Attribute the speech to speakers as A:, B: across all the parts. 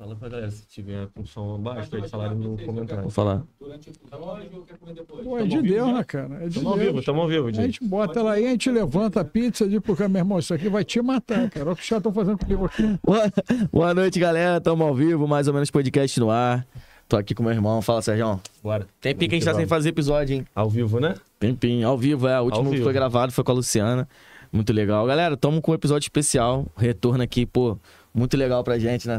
A: Fala pra
B: galera, se tiver com som abaixo, aí eles no comentário. Vou falar. Durante o episódio comer depois? Pô, é de Deus, né? né, cara? É de tamo ao vivo, tamo ao vivo, gente. A gente bota
C: ela aí, a gente levanta a pizza e porque meu irmão, isso aqui vai te matar, cara. Olha o que já estão fazendo comigo aqui.
A: Boa, boa noite, galera. Tamo ao vivo, mais ou menos podcast no ar. Tô aqui com meu irmão. Fala, Sérgio. Bora. Tem que a gente tá sem fazer episódio, hein? Ao vivo, né? Tempinho, ao vivo, é. O último que foi gravado foi com a Luciana. Muito legal. Galera, tamo com um episódio especial. Retorno aqui, pô. Muito legal pra gente, né?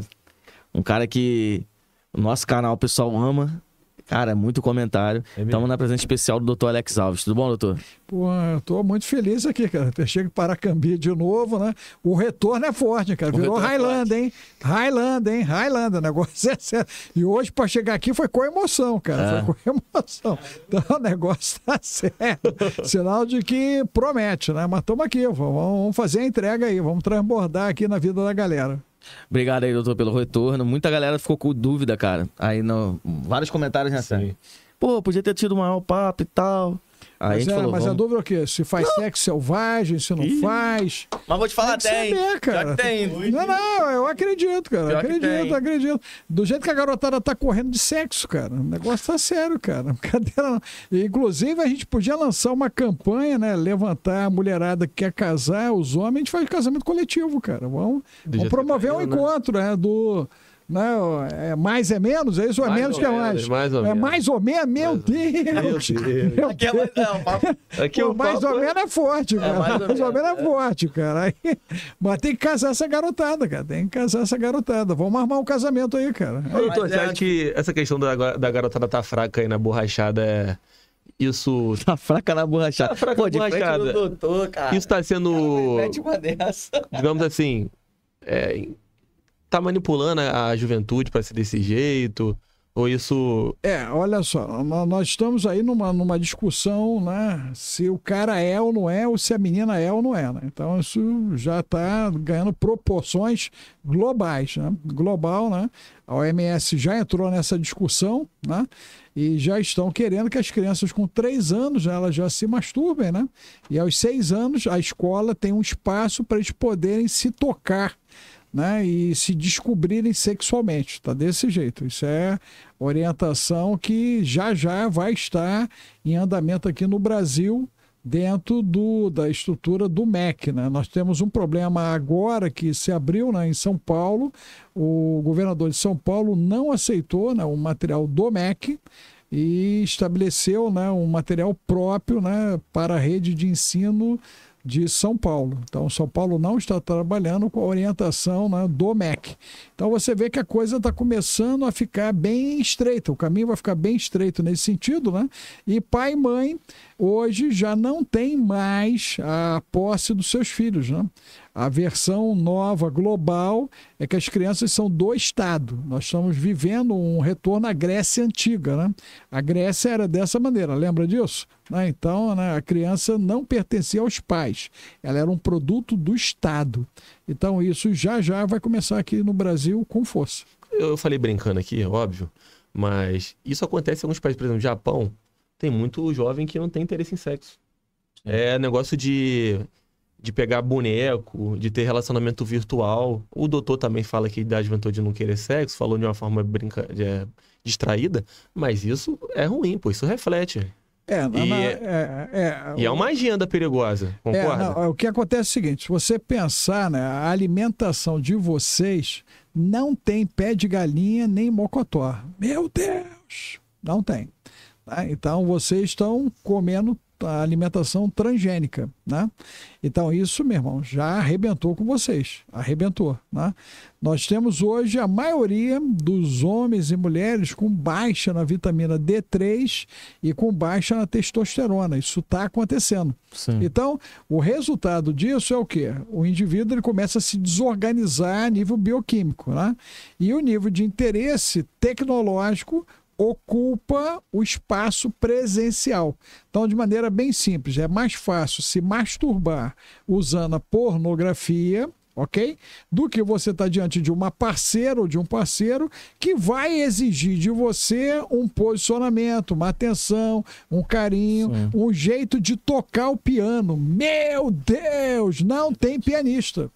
A: Um cara que o nosso canal, o pessoal ama. Cara, é muito comentário. É Estamos na presença especial do doutor Alex Alves. Tudo bom, doutor?
C: Pô, eu tô muito feliz aqui, cara. Chego para Cambi de novo, né? O retorno é forte, cara. Virou Highland é hein? Highland hein? Highland o negócio é certo. E hoje, para chegar aqui, foi com emoção, cara. É. Foi com emoção. Então, o negócio tá certo Sinal de que promete, né? Mas estamos aqui, vamos fazer a entrega aí, vamos transbordar aqui na vida da galera.
A: Obrigado aí, doutor, pelo retorno. Muita galera ficou com dúvida, cara. Aí no... vários comentários nessa.
C: Pô, podia ter tido maior papo e tal. Aí mas, a, é, falou, mas vamos... a dúvida é o quê? Se faz não. sexo selvagem, se não Ih. faz.
A: Mas vou te falar, é tem. Saber, cara. Já tem.
C: Não, não, eu acredito, cara. acredito, acredito. Do jeito que a garotada tá correndo de sexo, cara. O negócio tá sério, cara. Inclusive, a gente podia lançar uma campanha, né? Levantar a mulherada que quer casar, os homens, a gente faz casamento coletivo, cara. Vamos, vamos promover um né? encontro, né? Do não, né? é mais é menos? É isso ou é menos que é mais? mais ou menos. É mais ou menos? Meu Deus! Meu Aqui é mais, não, papo. mais ou menos é forte, cara. mais ou menos é forte, cara. Mas tem que casar essa garotada, cara. Tem que casar essa garotada. Vamos armar um casamento aí, cara. Doutor,
B: você é acha que essa questão da, da garotada tá fraca aí na borrachada é isso. Tá fraca na borrachada. Tá fraca Pô, na borrachada. Do doutor, cara. Isso tá sendo. Cara,
A: uma
C: dessa.
B: Digamos assim. É, tá manipulando a juventude para ser desse jeito? Ou isso.
C: É, olha só, nós estamos aí numa, numa discussão, né? Se o cara é ou não é, ou se a menina é ou não é, né? Então isso já está ganhando proporções globais, né? Global, né? A OMS já entrou nessa discussão, né? E já estão querendo que as crianças com 3 anos né, elas já se masturbem, né? E aos 6 anos a escola tem um espaço para eles poderem se tocar né, e se descobrirem sexualmente. Está desse jeito. Isso é orientação que já já vai estar em andamento aqui no Brasil dentro do, da estrutura do MEC. Né? Nós temos um problema agora que se abriu né, em São Paulo. O governador de São Paulo não aceitou né, o material do MEC e estabeleceu né, um material próprio né, para a rede de ensino de São Paulo. Então, São Paulo não está trabalhando com a orientação né, do MEC. Então, você vê que a coisa está começando a ficar bem estreita, o caminho vai ficar bem estreito nesse sentido, né? E pai e mãe hoje já não tem mais a posse dos seus filhos, né? A versão nova, global, é que as crianças são do Estado. Nós estamos vivendo um retorno à Grécia antiga. Né? A Grécia era dessa maneira, lembra disso? Né? Então, né, a criança não pertencia aos pais, ela era um produto do Estado. Então, isso já já vai começar aqui no Brasil com força.
B: Eu falei brincando aqui, é óbvio, mas isso acontece em alguns países, por exemplo, no Japão, tem muito jovem que não tem interesse em sexo. É negócio de de pegar boneco, de ter relacionamento virtual. O doutor também fala que dá juventude de não querer sexo, falou de uma forma brinca... Eh, distraída, mas isso é ruim, pô, isso reflete. É,
C: e, é é-, é, é, e é uma
B: agenda perigosa, é, concorda? É,
C: não, o que acontece é o seguinte: você pensar, né, a alimentação de vocês não tem pé de galinha nem mocotó. Meu Deus! Não tem. Tá? Então vocês estão comendo a alimentação transgênica, né? Então isso, meu irmão, já arrebentou com vocês, arrebentou, né? Nós temos hoje a maioria dos homens e mulheres com baixa na vitamina D3 e com baixa na testosterona. Isso está acontecendo. Sim. Então, o resultado disso é o quê? O indivíduo ele começa a se desorganizar a nível bioquímico, né? E o nível de interesse tecnológico ocupa o espaço presencial. Então, de maneira bem simples, é mais fácil se masturbar usando a pornografia ok? Do que você estar tá diante de uma parceira ou de um parceiro que vai exigir de você um posicionamento, uma atenção, um carinho, Sim. um jeito de tocar o piano. Meu Deus, não tem pianista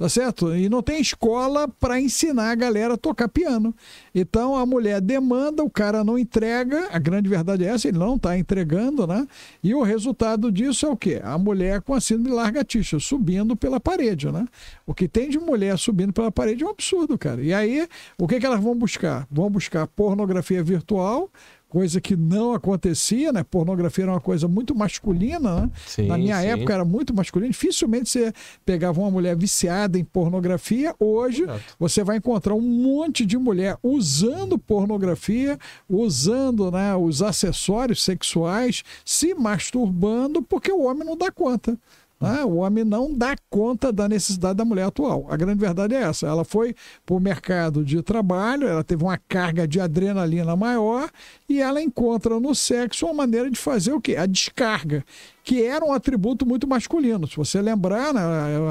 C: tá certo? E não tem escola para ensinar a galera a tocar piano. Então a mulher demanda, o cara não entrega, a grande verdade é essa, ele não está entregando, né? E o resultado disso é o quê? A mulher com a síndrome tixa, subindo pela parede, né? O que tem de mulher subindo pela parede é um absurdo, cara. E aí, o que, que elas vão buscar? Vão buscar pornografia virtual, coisa que não acontecia, né? Pornografia era uma coisa muito masculina, né? Sim, Na minha sim. época era muito masculina. Dificilmente você pegava uma mulher viciada em pornografia. Hoje Exato. você vai encontrar um monte de mulher usando pornografia, usando né, os acessórios sexuais, se masturbando, porque o homem não dá conta. Ah, o homem não dá conta da necessidade da mulher atual. A grande verdade é essa. Ela foi para o mercado de trabalho, ela teve uma carga de adrenalina maior e ela encontra no sexo uma maneira de fazer o quê? A descarga, que era um atributo muito masculino. Se você lembrar, né,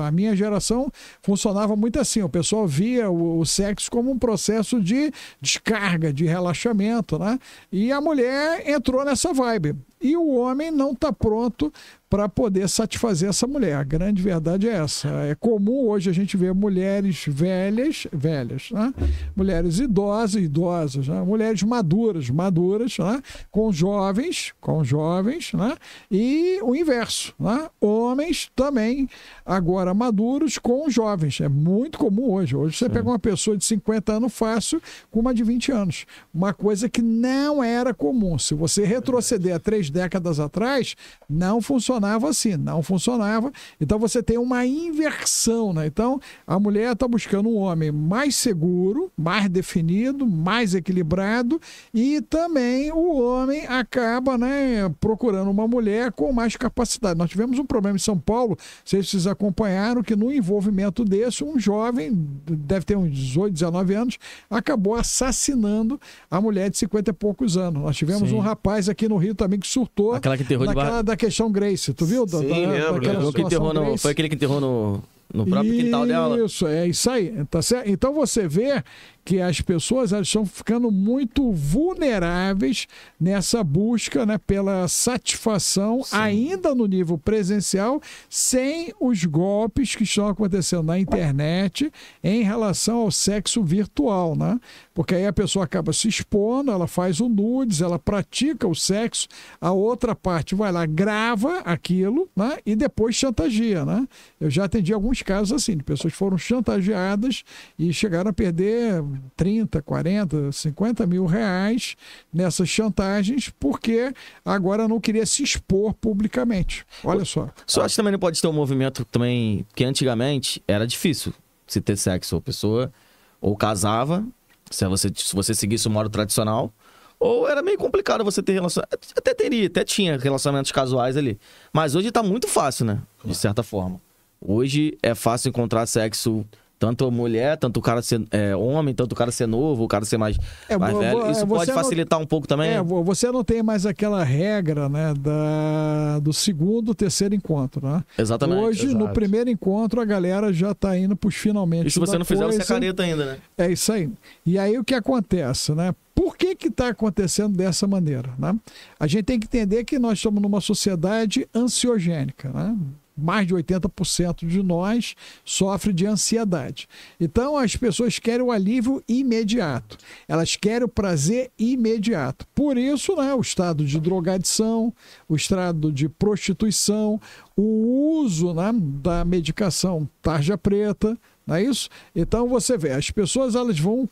C: a minha geração funcionava muito assim. O pessoal via o, sexo como um processo de descarga, de relaxamento, né? E a mulher entrou nessa vibe. E o homem não está pronto para poder satisfazer essa mulher. A grande verdade é essa. É comum hoje a gente ver mulheres velhas, velhas, né? mulheres idosas, idosas, né? mulheres maduras, maduras, né? com jovens, com jovens, né? e o inverso, né? homens também agora maduros com jovens. É muito comum hoje. Hoje você Sim. pega uma pessoa de 50 anos fácil com uma de 20 anos. Uma coisa que não era comum. Se você retroceder a três décadas atrás, não funcionava funcionava assim, não funcionava. Então você tem uma inversão, né? Então a mulher está buscando um homem mais seguro, mais definido, mais equilibrado e também o homem acaba, né, procurando uma mulher com mais capacidade. Nós tivemos um problema em São Paulo, vocês acompanharam que no envolvimento desse um jovem deve ter uns 18, 19 anos, acabou assassinando a mulher de 50 e poucos anos. Nós tivemos Sim. um rapaz aqui no Rio também que surtou Aquela que terror naquela, bar... da questão Grace, você tu viu? Da, Sim, da, tá lembro, Que no, foi aquele
A: que enterrou no, no próprio isso, quintal dela.
C: Isso, é isso aí. Tá certo? Então você vê que as pessoas elas estão ficando muito vulneráveis nessa busca né, pela satisfação, Sim. ainda no nível presencial, sem os golpes que estão acontecendo na internet em relação ao sexo virtual, né? Porque aí a pessoa acaba se expondo, ela faz o nudes, ela pratica o sexo, a outra parte vai lá, grava aquilo, né? E depois chantageia, né? Eu já atendi alguns casos assim, de pessoas que foram chantageadas e chegaram a perder 30, 40, 50 mil reais nessas chantagens, porque agora não queria se expor publicamente. Olha só.
A: Só acho que também não pode ter um movimento também que antigamente era difícil se ter sexo ou pessoa ou casava, se você, se você seguisse o modo tradicional, ou era meio complicado você ter relação. Até teria, até tinha relacionamentos casuais ali. Mas hoje tá muito fácil, né? De certa forma. Hoje é fácil encontrar sexo tanto mulher, tanto o cara ser é, homem, tanto o cara ser novo, o cara ser mais, é, mais velho. Isso é, pode facilitar não, um pouco também? É,
C: você não tem mais aquela regra, né, da, do segundo, terceiro encontro, né? Exatamente. Hoje, exato. no primeiro encontro, a galera já tá indo pros finalmente. E se você não coisa, fizer, você é careta ainda, né? É isso aí. E aí o que acontece, né? Por que que tá acontecendo dessa maneira, né? A gente tem que entender que nós estamos numa sociedade ansiogênica, né? mais de 80% de nós sofre de ansiedade. Então, as pessoas querem o alívio imediato, elas querem o prazer imediato. Por isso, né, o estado de drogadição, o estado de prostituição, o uso né, da medicação tarja preta, não é isso? Então você vê, as pessoas elas vão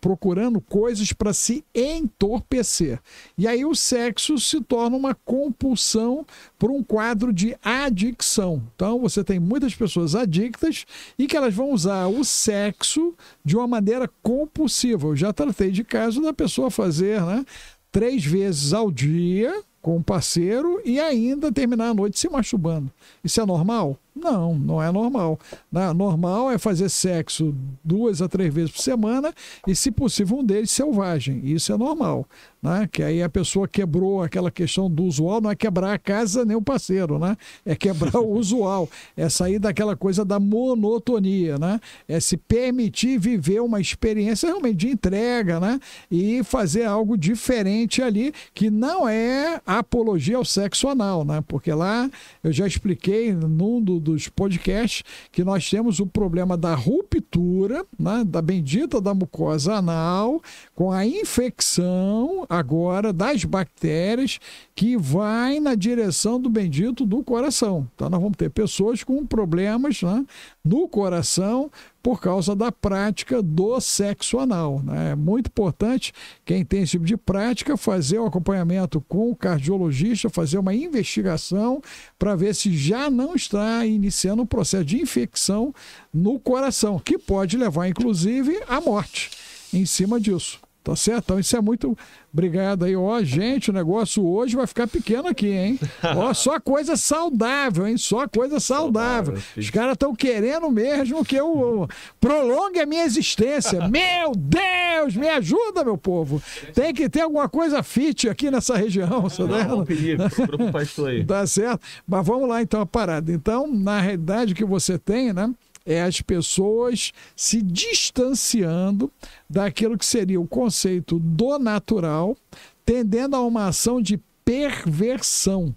C: procurando coisas para se entorpecer. E aí o sexo se torna uma compulsão por um quadro de adicção. Então você tem muitas pessoas adictas e que elas vão usar o sexo de uma maneira compulsiva. Eu já tratei de caso da pessoa fazer, né? Três vezes ao dia, com o um parceiro e ainda terminar a noite se masturbando. Isso é normal? Não, não é normal. Na, normal é fazer sexo duas a três vezes por semana e, se possível, um deles selvagem. Isso é normal. Né? Que aí a pessoa quebrou aquela questão do usual, não é quebrar a casa nem o parceiro, né? É quebrar o usual, é sair daquela coisa da monotonia, né? É se permitir viver uma experiência realmente de entrega, né? E fazer algo diferente ali, que não é apologia ao sexo anal, né? Porque lá eu já expliquei num do, dos podcasts, que nós temos o problema da ruptura, né, da bendita da mucosa anal, com a infecção agora das bactérias que vai na direção do bendito do coração. Então nós vamos ter pessoas com problemas né, no coração por causa da prática do sexo anal. Né? É muito importante quem tem esse tipo de prática fazer o um acompanhamento com o cardiologista, fazer uma investigação para ver se já não está iniciando um processo de infecção no coração, que pode levar inclusive à morte em cima disso. Tá certo? Então isso é muito. Obrigado aí. Ó, gente, o negócio hoje vai ficar pequeno aqui, hein? Ó, só coisa saudável, hein? Só coisa saudável. Os caras estão querendo mesmo que eu prolongue a minha existência. Meu Deus, me ajuda, meu povo. Tem que ter alguma coisa fit aqui nessa região, sabe? Não, tá não pedir, grupo aí. Tá certo? Mas vamos lá então a parada. Então, na realidade, o que você tem, né? é as pessoas se distanciando daquilo que seria o conceito do natural, tendendo a uma ação de perversão.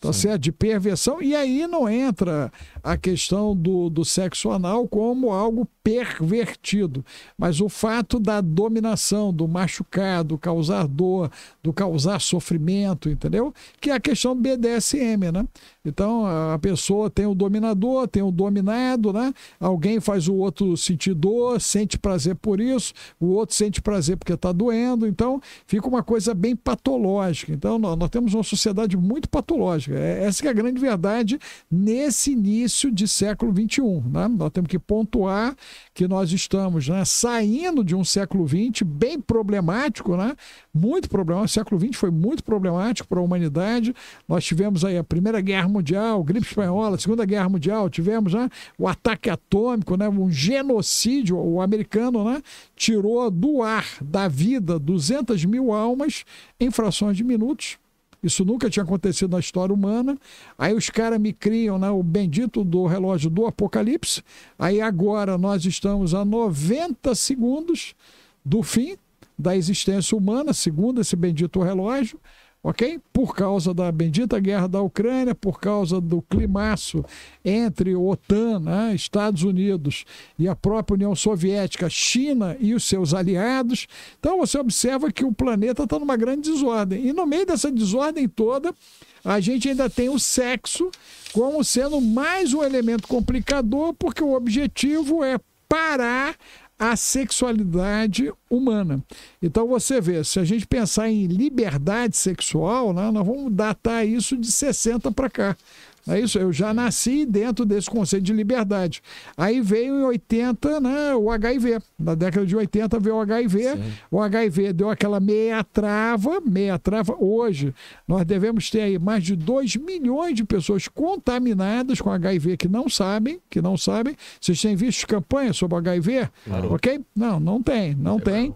C: Tá certo? De perversão. E aí não entra a questão do, do sexo anal como algo pervertido. Mas o fato da dominação, do machucar, do causar dor, do causar sofrimento, entendeu? Que é a questão BDSM, né? Então a pessoa tem o dominador, tem o dominado, né? Alguém faz o outro sentir dor, sente prazer por isso, o outro sente prazer porque está doendo. Então fica uma coisa bem patológica. Então nós, nós temos uma sociedade muito patológica. É, essa é a grande verdade nesse início início de século XXI. Né? Nós temos que pontuar que nós estamos né, saindo de um século XX bem problemático, né? muito problemático. O século XX foi muito problemático para a humanidade. Nós tivemos aí a Primeira Guerra Mundial, gripe espanhola, Segunda Guerra Mundial, tivemos né, o ataque atômico, né, um genocídio. O americano né, tirou do ar, da vida, 200 mil almas em frações de minutos isso nunca tinha acontecido na história humana. Aí os caras me criam né, o bendito do relógio do apocalipse. Aí agora nós estamos a 90 segundos do fim da existência humana, segundo esse bendito relógio ok? Por causa da bendita guerra da Ucrânia, por causa do climaço entre OTAN, né, Estados Unidos e a própria União Soviética, China e os seus aliados. Então você observa que o planeta está numa grande desordem. E no meio dessa desordem toda, a gente ainda tem o sexo como sendo mais um elemento complicador, porque o objetivo é parar a sexualidade humana. Então você vê, se a gente pensar em liberdade sexual, né, nós vamos datar isso de 60 para cá. É isso, eu já nasci dentro desse conceito de liberdade. Aí veio em 80, né, o HIV. Na década de 80 veio o HIV. Sim. O HIV deu aquela meia trava, meia trava. Hoje nós devemos ter aí mais de 2 milhões de pessoas contaminadas com HIV que não sabem, que não sabem. Vocês têm visto campanhas sobre o HIV? Claro. OK? Não, não tem, não é tem.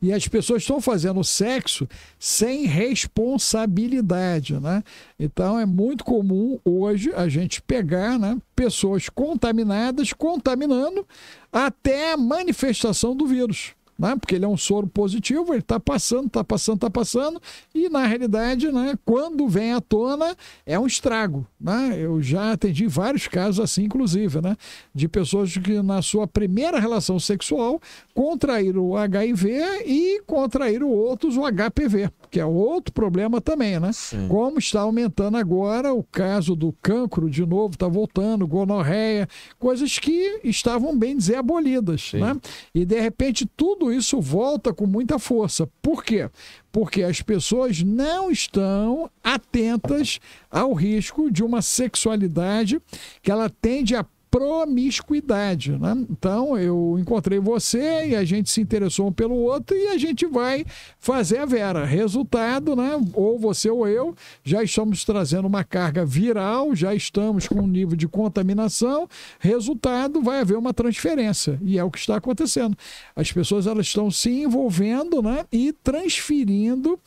C: E as pessoas estão fazendo sexo sem responsabilidade, né? Então é muito comum hoje a gente pegar né, pessoas contaminadas, contaminando até a manifestação do vírus né? porque ele é um soro positivo, ele está passando, está passando, está passando, e na realidade, né, quando vem à tona, é um estrago. Né? Eu já atendi vários casos assim, inclusive, né? de pessoas que na sua primeira relação sexual contraíram o HIV e contraíram outros o HPV que é outro problema também, né? Sim. Como está aumentando agora o caso do cancro de novo, está voltando, gonorreia, coisas que estavam, bem dizer, abolidas, Sim. né? E de repente tudo isso volta com muita força. Por quê? Porque as pessoas não estão atentas ao risco de uma sexualidade que ela tende a promiscuidade. Né? Então, eu encontrei você e a gente se interessou um pelo outro e a gente vai fazer a Vera. Resultado, né? ou você ou eu, já estamos trazendo uma carga viral, já estamos com um nível de contaminação. Resultado, vai haver uma transferência. E é o que está acontecendo. As pessoas elas estão se envolvendo né? e transferindo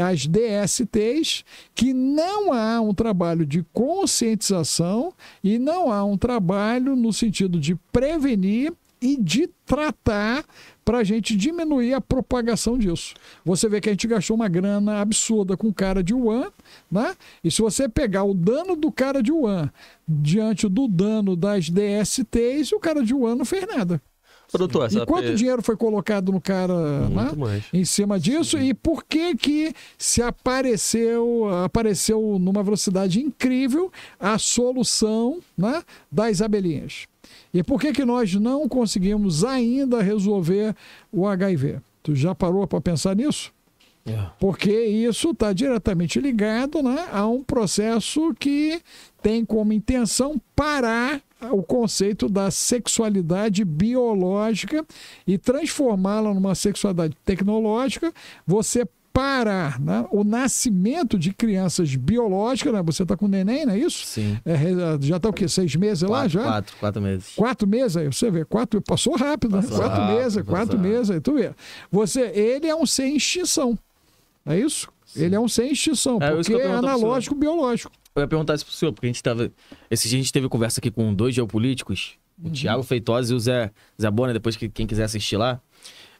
C: as DSTs, que não há um trabalho de conscientização e não há um trabalho no sentido de prevenir e de tratar para a gente diminuir a propagação disso. Você vê que a gente gastou uma grana absurda com cara de Wuhan, né? E se você pegar o dano do cara de Wuhan diante do dano das DSTs, o cara de Wuhan não fez nada. Produtor, e quanto dinheiro foi colocado no cara Muito mais. em cima disso? Sim. E por que que se apareceu, apareceu numa velocidade incrível a solução né, das abelhinhas? E por que que nós não conseguimos ainda resolver o HIV? Tu já parou para pensar nisso? É. Porque isso está diretamente ligado né, a um processo que tem como intenção parar o conceito da sexualidade biológica e transformá-la numa sexualidade tecnológica, você parar né? o nascimento de crianças biológicas, né? Você está com neném, não é isso? Sim. É, já está o quê? Seis meses quatro, lá já? Quatro, quatro meses. Quatro meses, aí você vê, quatro, passou rápido, né? passou né? quatro rápido, meses, quatro meses, aí tu vê. Você, ele é um sem extinção, é isso? Sim. Ele é um sem extinção, é, porque é analógico-biológico.
A: Eu ia perguntar isso pro senhor, porque a gente tava. Esse dia a gente teve conversa aqui com dois geopolíticos, uhum. o Tiago Feitosa e o Zé, Zé Bona, depois que quem quiser assistir lá.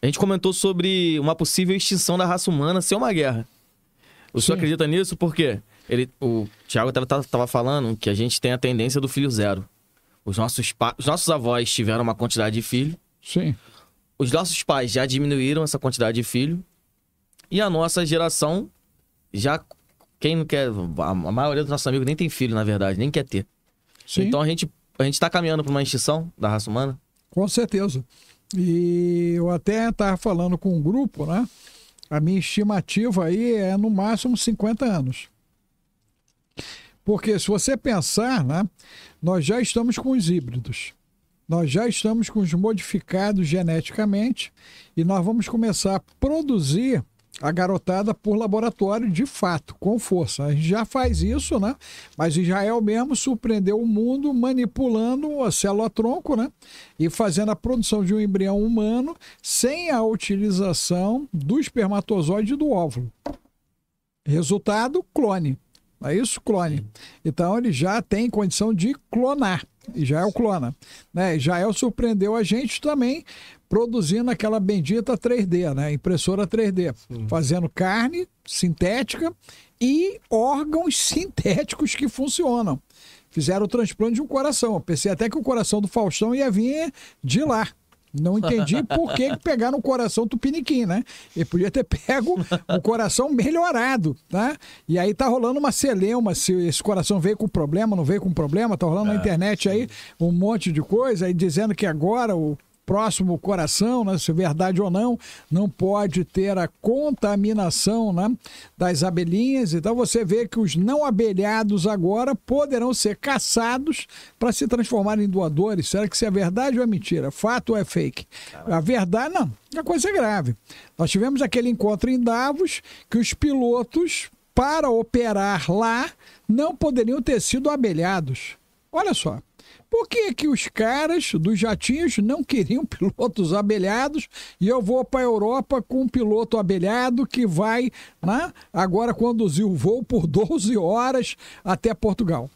A: A gente comentou sobre uma possível extinção da raça humana sem uma guerra. O senhor acredita nisso? Por quê? Ele, o Tiago estava falando que a gente tem a tendência do filho zero. Os nossos, os nossos avós tiveram uma quantidade de filho. Sim. Os nossos pais já diminuíram essa quantidade de filho. E a nossa geração já quem não quer. A maioria dos nossos amigos nem tem filho, na verdade, nem quer ter. Sim. Então a gente a gente está caminhando para uma extinção da raça humana?
C: Com certeza. E eu até estava falando com um grupo, né? A minha estimativa aí é no máximo 50 anos. Porque se você pensar, né? Nós já estamos com os híbridos. Nós já estamos com os modificados geneticamente e nós vamos começar a produzir a garotada por laboratório de fato, com força. A gente já faz isso, né? Mas Israel mesmo surpreendeu o mundo manipulando célula-tronco, né? E fazendo a produção de um embrião humano sem a utilização do espermatozoide do óvulo. Resultado, clone. Não é isso? Clone. Então ele já tem condição de clonar. E já é o clona. Né? Já é o surpreendeu a gente também produzindo aquela bendita 3D, né? Impressora 3D. Sim. Fazendo carne sintética e órgãos sintéticos que funcionam. Fizeram o transplante de um coração. Eu pensei até que o coração do Faustão ia vir de lá. Não entendi por que, pegar no coração tupiniquim, né? Ele podia ter pego o coração melhorado, tá? E aí tá rolando uma celeuma, se esse coração veio com problema, não veio com problema, tá rolando na é, internet sim. aí um monte de coisa, aí dizendo que agora o próximo coração, né, se é verdade ou não, não pode ter a contaminação né, das abelhinhas. Então você vê que os não abelhados agora poderão ser caçados para se transformarem em doadores. Será que isso é verdade ou é mentira? Fato ou é fake? A verdade, não. A coisa é grave. Nós tivemos aquele encontro em Davos que os pilotos, para operar lá, não poderiam ter sido abelhados. Olha só. Por que, que os caras dos jatinhos não queriam pilotos abelhados e eu vou para a Europa com um piloto abelhado que vai né, agora conduzir o voo por 12 horas até Portugal?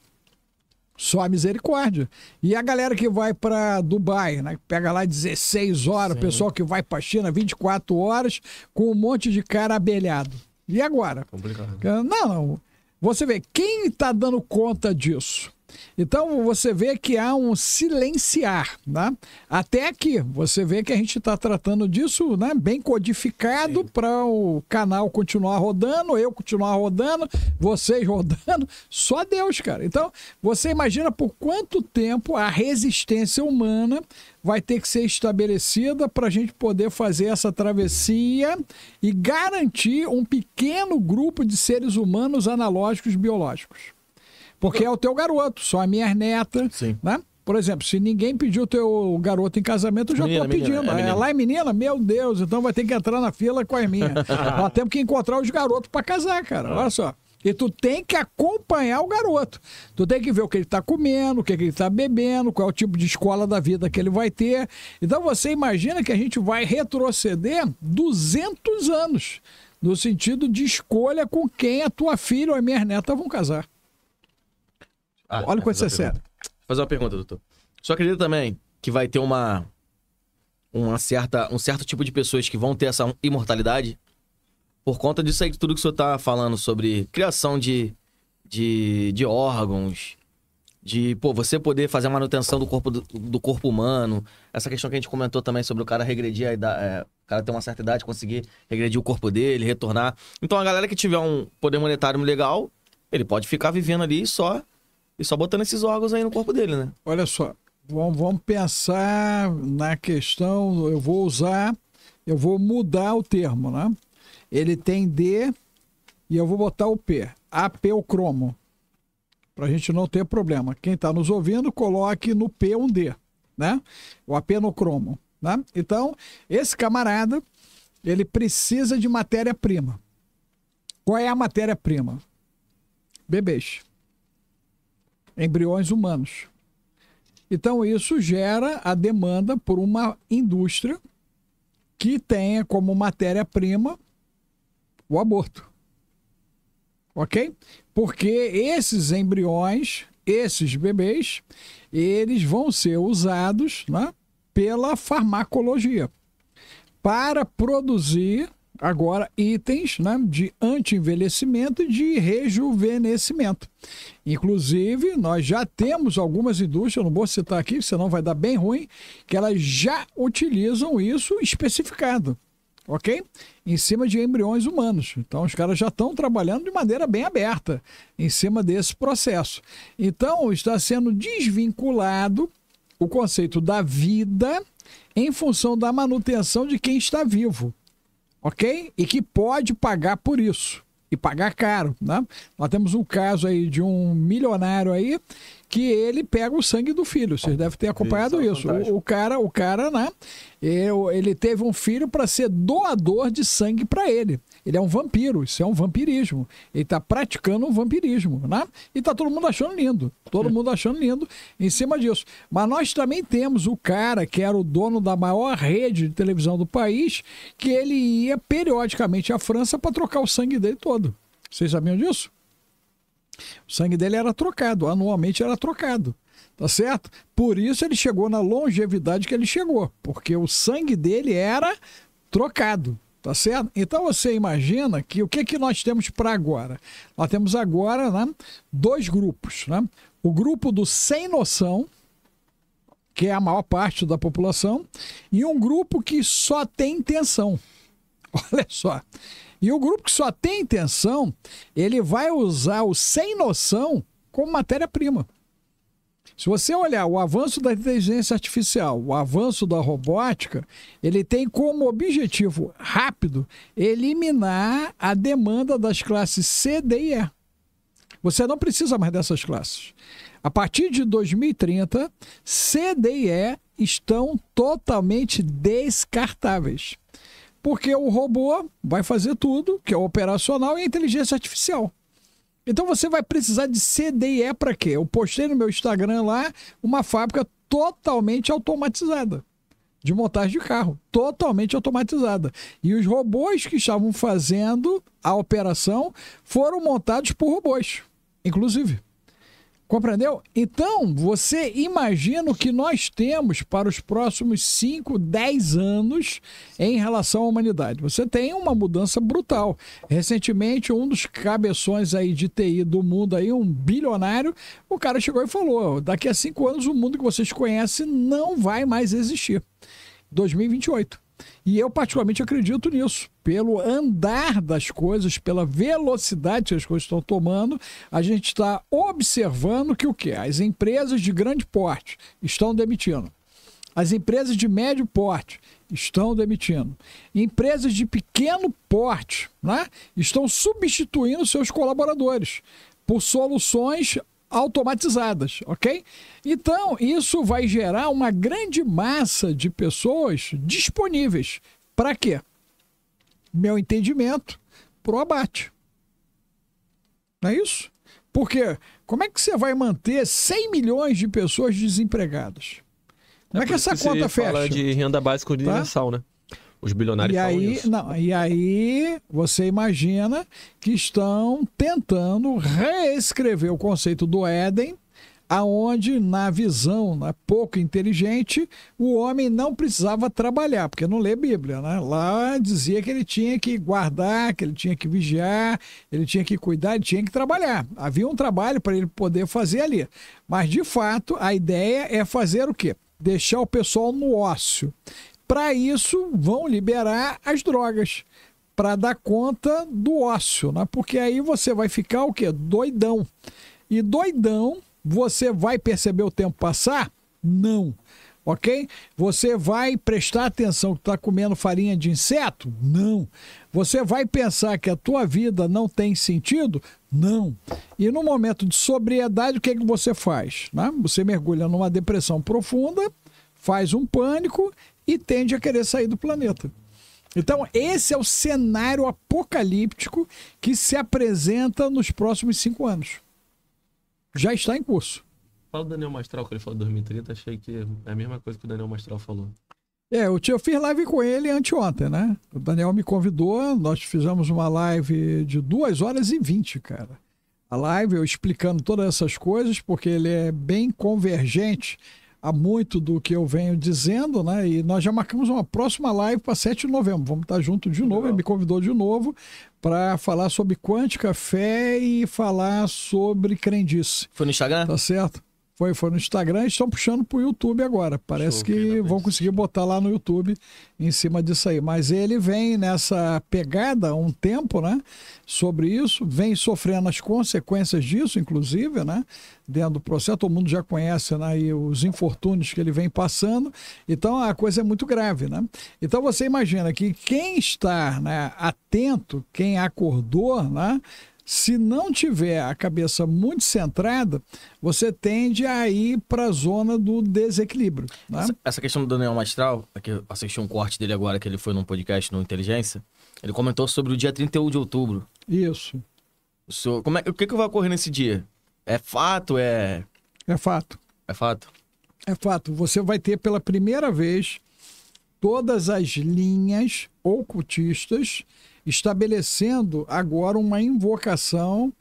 C: Só a misericórdia. E a galera que vai para Dubai, né? Pega lá 16 horas, o pessoal que vai para China 24 horas, com um monte de cara abelhado. E agora? Complicado. Não, não. Você vê, quem está dando conta disso? Então você vê que há um silenciar, né? Até aqui você vê que a gente está tratando disso, né? Bem codificado para o canal continuar rodando, eu continuar rodando, vocês rodando, só Deus, cara. Então você imagina por quanto tempo a resistência humana vai ter que ser estabelecida para a gente poder fazer essa travessia e garantir um pequeno grupo de seres humanos analógicos biológicos. Porque é o teu garoto, só a minha neta, Sim. né? Por exemplo, se ninguém pediu o teu garoto em casamento, eu já menina, tô pedindo. Menina, é, é menina. Lá é menina? Meu Deus, então vai ter que entrar na fila com as minhas. Nós temos que encontrar os garotos para casar, cara. Olha só. E tu tem que acompanhar o garoto. Tu tem que ver o que ele está comendo, o que, é ele está bebendo, qual é o tipo de escola da vida que ele vai ter. Então você imagina que a gente vai retroceder 200 anos no sentido de escolha com quem a tua filha ou a minha neta vão casar.
A: Ah, Olha o quanto você acerta. Fazer uma pergunta, doutor. Só acredita também que vai ter uma uma certa um certo tipo de pessoas que vão ter essa imortalidade por conta disso aí, tudo que o senhor tá falando sobre criação de, de, de órgãos, de, pô, você poder fazer a manutenção do corpo, do, do, corpo humano, essa questão que a gente comentou também sobre o cara regredir a idade, é, o cara ter uma certa idade, conseguir regredir o corpo dele, retornar. Então a galera que tiver um poder monetário legal, ele pode ficar vivendo ali só e só botando esses órgãos aí no corpo dele, né?
C: Olha só, vamos pensar na questão, eu vou usar, eu vou mudar o termo, né? Ele tem D e eu vou botar o P, AP o cromo, para a gente não ter problema. Quem está nos ouvindo, coloque no P um D, né? O AP no cromo, né? Então, esse camarada, ele precisa de matéria-prima. Qual é a matéria-prima? Bebês embriões humanos. Então, isso gera a demanda por uma indústria que tenha como matéria-prima o aborto. Ok? Porque esses embriões, esses bebês, eles vão ser usados né, pela farmacologia para produzir agora itens né, de anti-envelhecimento e de rejuvenescimento. Inclusive, nós já temos algumas indústrias, não vou citar aqui, senão vai dar bem ruim, que elas já utilizam isso especificado, ok? Em cima de embriões humanos. Então, os caras já estão trabalhando de maneira bem aberta em cima desse processo. Então, está sendo desvinculado o conceito da vida em função da manutenção de quem está vivo ok? E que pode pagar por isso e pagar caro, né? Nós temos um caso aí de um milionário aí que ele pega o sangue do filho. Vocês devem ter é acompanhado isso. isso. O, o, cara, o cara, né? Ele teve um filho para ser doador de sangue para ele. Ele é um vampiro, isso é um vampirismo. Ele está praticando um vampirismo, né? E está todo mundo achando lindo, todo mundo achando lindo em cima disso. Mas nós também temos o cara que era o dono da maior rede de televisão do país, que ele ia periodicamente à França para trocar o sangue dele todo. Vocês sabiam disso? O sangue dele era trocado, anualmente era trocado. Tá certo? Por isso ele chegou na longevidade que ele chegou, porque o sangue dele era trocado. Tá certo? Então você imagina que o que, que nós temos para agora? Nós temos agora né, dois grupos. Né? O grupo do sem noção, que é a maior parte da população, e um grupo que só tem intenção. Olha só. E o grupo que só tem intenção, ele vai usar o sem noção como matéria-prima. Se você olhar o avanço da inteligência artificial, o avanço da robótica, ele tem como objetivo rápido eliminar a demanda das classes C, D e E. Você não precisa mais dessas classes. A partir de 2030, C, D e E estão totalmente descartáveis. Porque o robô vai fazer tudo, que é operacional e inteligência artificial. Então você vai precisar de CDE para quê? Eu postei no meu Instagram lá uma fábrica totalmente automatizada de montagem de carro, totalmente automatizada. E os robôs que estavam fazendo a operação foram montados por robôs, inclusive. Compreendeu? Então, você imagina o que nós temos para os próximos 5, 10 anos em relação à humanidade. Você tem uma mudança brutal. Recentemente, um dos cabeções aí de TI do mundo, aí, um bilionário, o cara chegou e falou: daqui a 5 anos o mundo que vocês conhecem não vai mais existir. 2028. E eu, particularmente, acredito nisso. Pelo andar das coisas, pela velocidade que as coisas estão tomando, a gente está observando que o que? As empresas de grande porte estão demitindo. As empresas de médio porte estão demitindo. Empresas de pequeno porte né, estão substituindo seus colaboradores por soluções automatizadas, ok? Então, isso vai gerar uma grande massa de pessoas disponíveis. Para quê? Meu entendimento, para o abate. Não é isso? Porque como é que você vai manter 100 milhões de pessoas desempregadas?
B: É como é, é que essa conta fecha? Fala de renda básica tá? universal, tá? né? Os bilionários e aí, isso.
C: Não, e aí você imagina que estão tentando reescrever o conceito do Éden aonde na visão né, pouco inteligente o homem não precisava trabalhar, porque não lê Bíblia, né? Lá dizia que ele tinha que guardar, que ele tinha que vigiar, ele tinha que cuidar, ele tinha que trabalhar. Havia um trabalho para ele poder fazer ali. Mas de fato, a ideia é fazer o quê? Deixar o pessoal no ócio. Para isso, vão liberar as drogas para dar conta do ócio, né? Porque aí você vai ficar o quê? Doidão. E doidão, você vai perceber o tempo passar? Não. Ok? Você vai prestar atenção que está comendo farinha de inseto? Não. Você vai pensar que a tua vida não tem sentido? Não. E no momento de sobriedade, o que, é que você faz? Né? Você mergulha numa depressão profunda, faz um pânico e tende a querer sair do planeta. Então, esse é o cenário apocalíptico que se apresenta nos próximos cinco anos. Já está em curso.
B: Fala do Daniel Mastral, que ele falou 2030, achei que é a mesma coisa que o Daniel Mastral falou.
C: É, eu, te, eu fiz live com ele anteontem, né? O Daniel me convidou, nós fizemos uma live de duas horas e vinte, cara. A live eu explicando todas essas coisas, porque ele é bem convergente a muito do que eu venho dizendo, né? E nós já marcamos uma próxima live para 7 de novembro. Vamos estar tá junto de novo. Legal. Ele me convidou de novo para falar sobre quântica, fé e falar sobre crendice. Foi no Instagram? Tá certo. Foi, foi no Instagram e estão puxando para o YouTube agora. Parece Show, que vão conseguir tá botar lá no YouTube em cima disso aí. Mas ele vem nessa pegada há um tempo, né? Sobre isso, vem sofrendo as consequências disso, inclusive, né? Dentro do processo, todo mundo já conhece né, e os infortúnios que ele vem passando. Então a coisa é muito grave, né? Então você imagina que quem está né, atento, quem acordou, né? Se não tiver a cabeça muito centrada, você tende a ir para a zona do desequilíbrio. Né? Essa,
A: essa, questão do Daniel Mastral, é que eu assisti um corte dele agora, que ele foi num podcast no Inteligência, ele comentou sobre o dia 31 de outubro. Isso. O, senhor, como é, o que, que vai ocorrer nesse dia? É fato? É. É fato. É fato.
C: É fato. Você vai ter pela primeira vez todas as linhas ocultistas estabelecendo agora uma invocação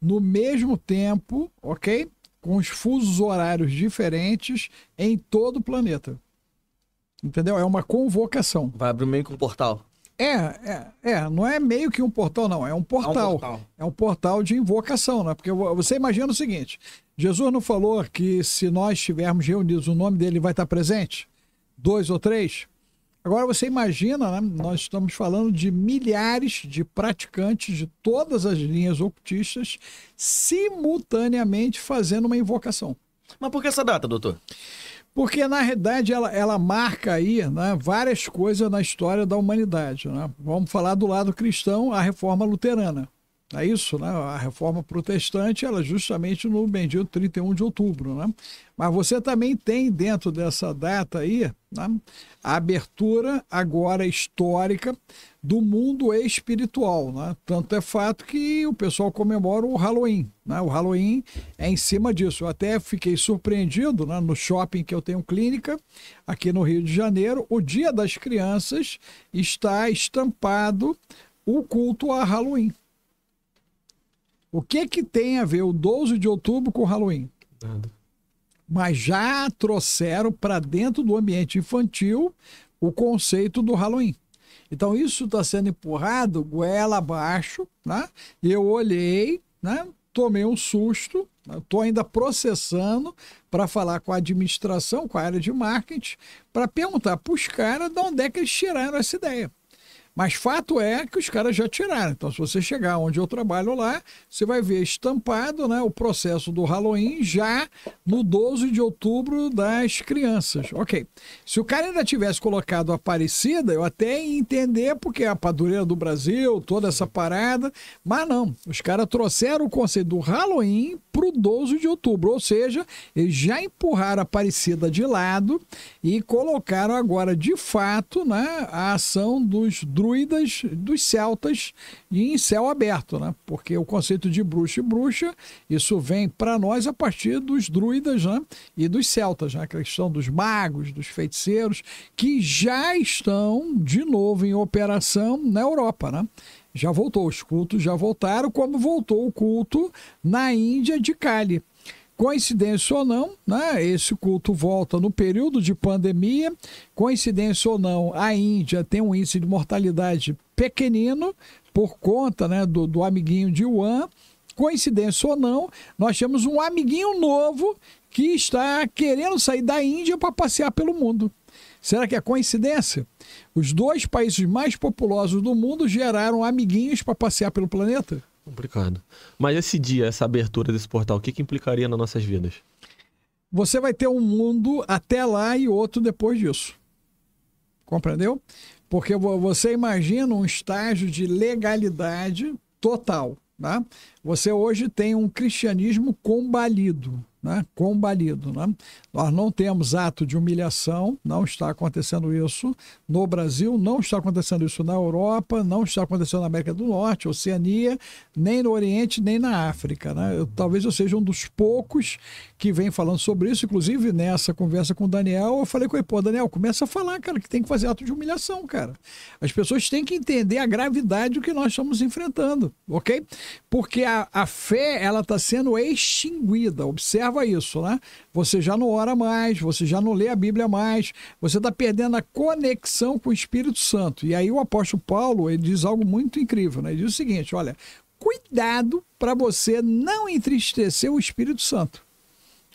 C: no mesmo tempo, ok? Com os fusos horários diferentes em todo o planeta. Entendeu? É uma convocação. Vai
A: abrir meio que um portal.
C: É, é, é, não é meio que um portal, não. É um portal. É um portal, é um portal de invocação, né? Porque você imagina o seguinte: Jesus não falou que se nós estivermos reunidos, o nome dele vai estar presente? Dois ou três? Agora você imagina, né? nós estamos falando de milhares de praticantes de todas as linhas ocultistas simultaneamente fazendo uma invocação.
A: Mas por que essa data, doutor?
C: Porque, na realidade, ela, ela marca aí né, várias coisas na história da humanidade. Né? Vamos falar do lado cristão, a reforma luterana é isso, né? A reforma protestante, ela justamente no bendito 31 de outubro, né? Mas você também tem dentro dessa data aí né? a abertura agora histórica do mundo espiritual, né? Tanto é fato que o pessoal comemora o Halloween, né? O Halloween é em cima disso. Eu até fiquei surpreendido, né? No shopping que eu tenho clínica aqui no Rio de Janeiro, o Dia das Crianças está estampado o culto a Halloween. O que que tem a ver o 12 de outubro com o Halloween? Nada. Mas já trouxeram para dentro do ambiente infantil o conceito do Halloween. Então isso está sendo empurrado goela abaixo, né? Eu olhei, né? Tomei um susto, estou né? ainda processando para falar com a administração, com a área de marketing, para perguntar para os caras de onde é que eles tiraram essa ideia. Mas fato é que os caras já tiraram. Então, se você chegar onde eu trabalho lá, você vai ver estampado né, o processo do Halloween já no 12 de outubro das crianças. Ok. Se o cara ainda tivesse colocado a parecida eu até ia entender, porque é a padureira do Brasil, toda essa parada. Mas não. Os caras trouxeram o conceito do Halloween para o 12 de outubro. Ou seja, eles já empurraram a parecida de lado e colocaram agora, de fato, né, a ação dos druidas dos celtas e em céu aberto, né? Porque o conceito de bruxo e bruxa, isso vem para nós a partir dos druidas né? e dos celtas, né? a questão dos magos, dos feiticeiros, que já estão de novo em operação na Europa, né? Já voltou, os cultos já voltaram, como voltou o culto na Índia de Kali Coincidência ou não, né, esse culto volta no período de pandemia. Coincidência ou não, a Índia tem um índice de mortalidade pequenino por conta né, do, do amiguinho de Wuhan. Coincidência ou não, nós temos um amiguinho novo que está querendo sair da Índia para passear pelo mundo. Será que é coincidência? Os dois países mais populosos do mundo geraram amiguinhos para passear pelo planeta?
B: Complicado. Mas esse dia, essa abertura desse portal, o que, que implicaria nas nossas vidas?
C: Você vai ter um mundo até lá e outro depois disso. Compreendeu? Porque você imagina um estágio de legalidade total. Tá? Você hoje tem um cristianismo combalido, né? combalido. Né? Nós não temos ato de humilhação, não está acontecendo isso no Brasil, não está acontecendo isso na Europa, não está acontecendo na América do Norte, Oceania, nem no Oriente, nem na África. Né? Eu, talvez eu seja um dos poucos que vem falando sobre isso, inclusive nessa conversa com o Daniel, eu falei com ele, pô, Daniel, começa a falar, cara, que tem que fazer ato de humilhação, cara. As pessoas têm que entender a gravidade do que nós estamos enfrentando, ok? Porque a a, a fé ela está sendo extinguida. Observa isso, né? Você já não ora mais, você já não lê a Bíblia mais, você está perdendo a conexão com o Espírito Santo. E aí o apóstolo Paulo ele diz algo muito incrível, né? Ele diz o seguinte: olha, cuidado para você não entristecer o Espírito Santo.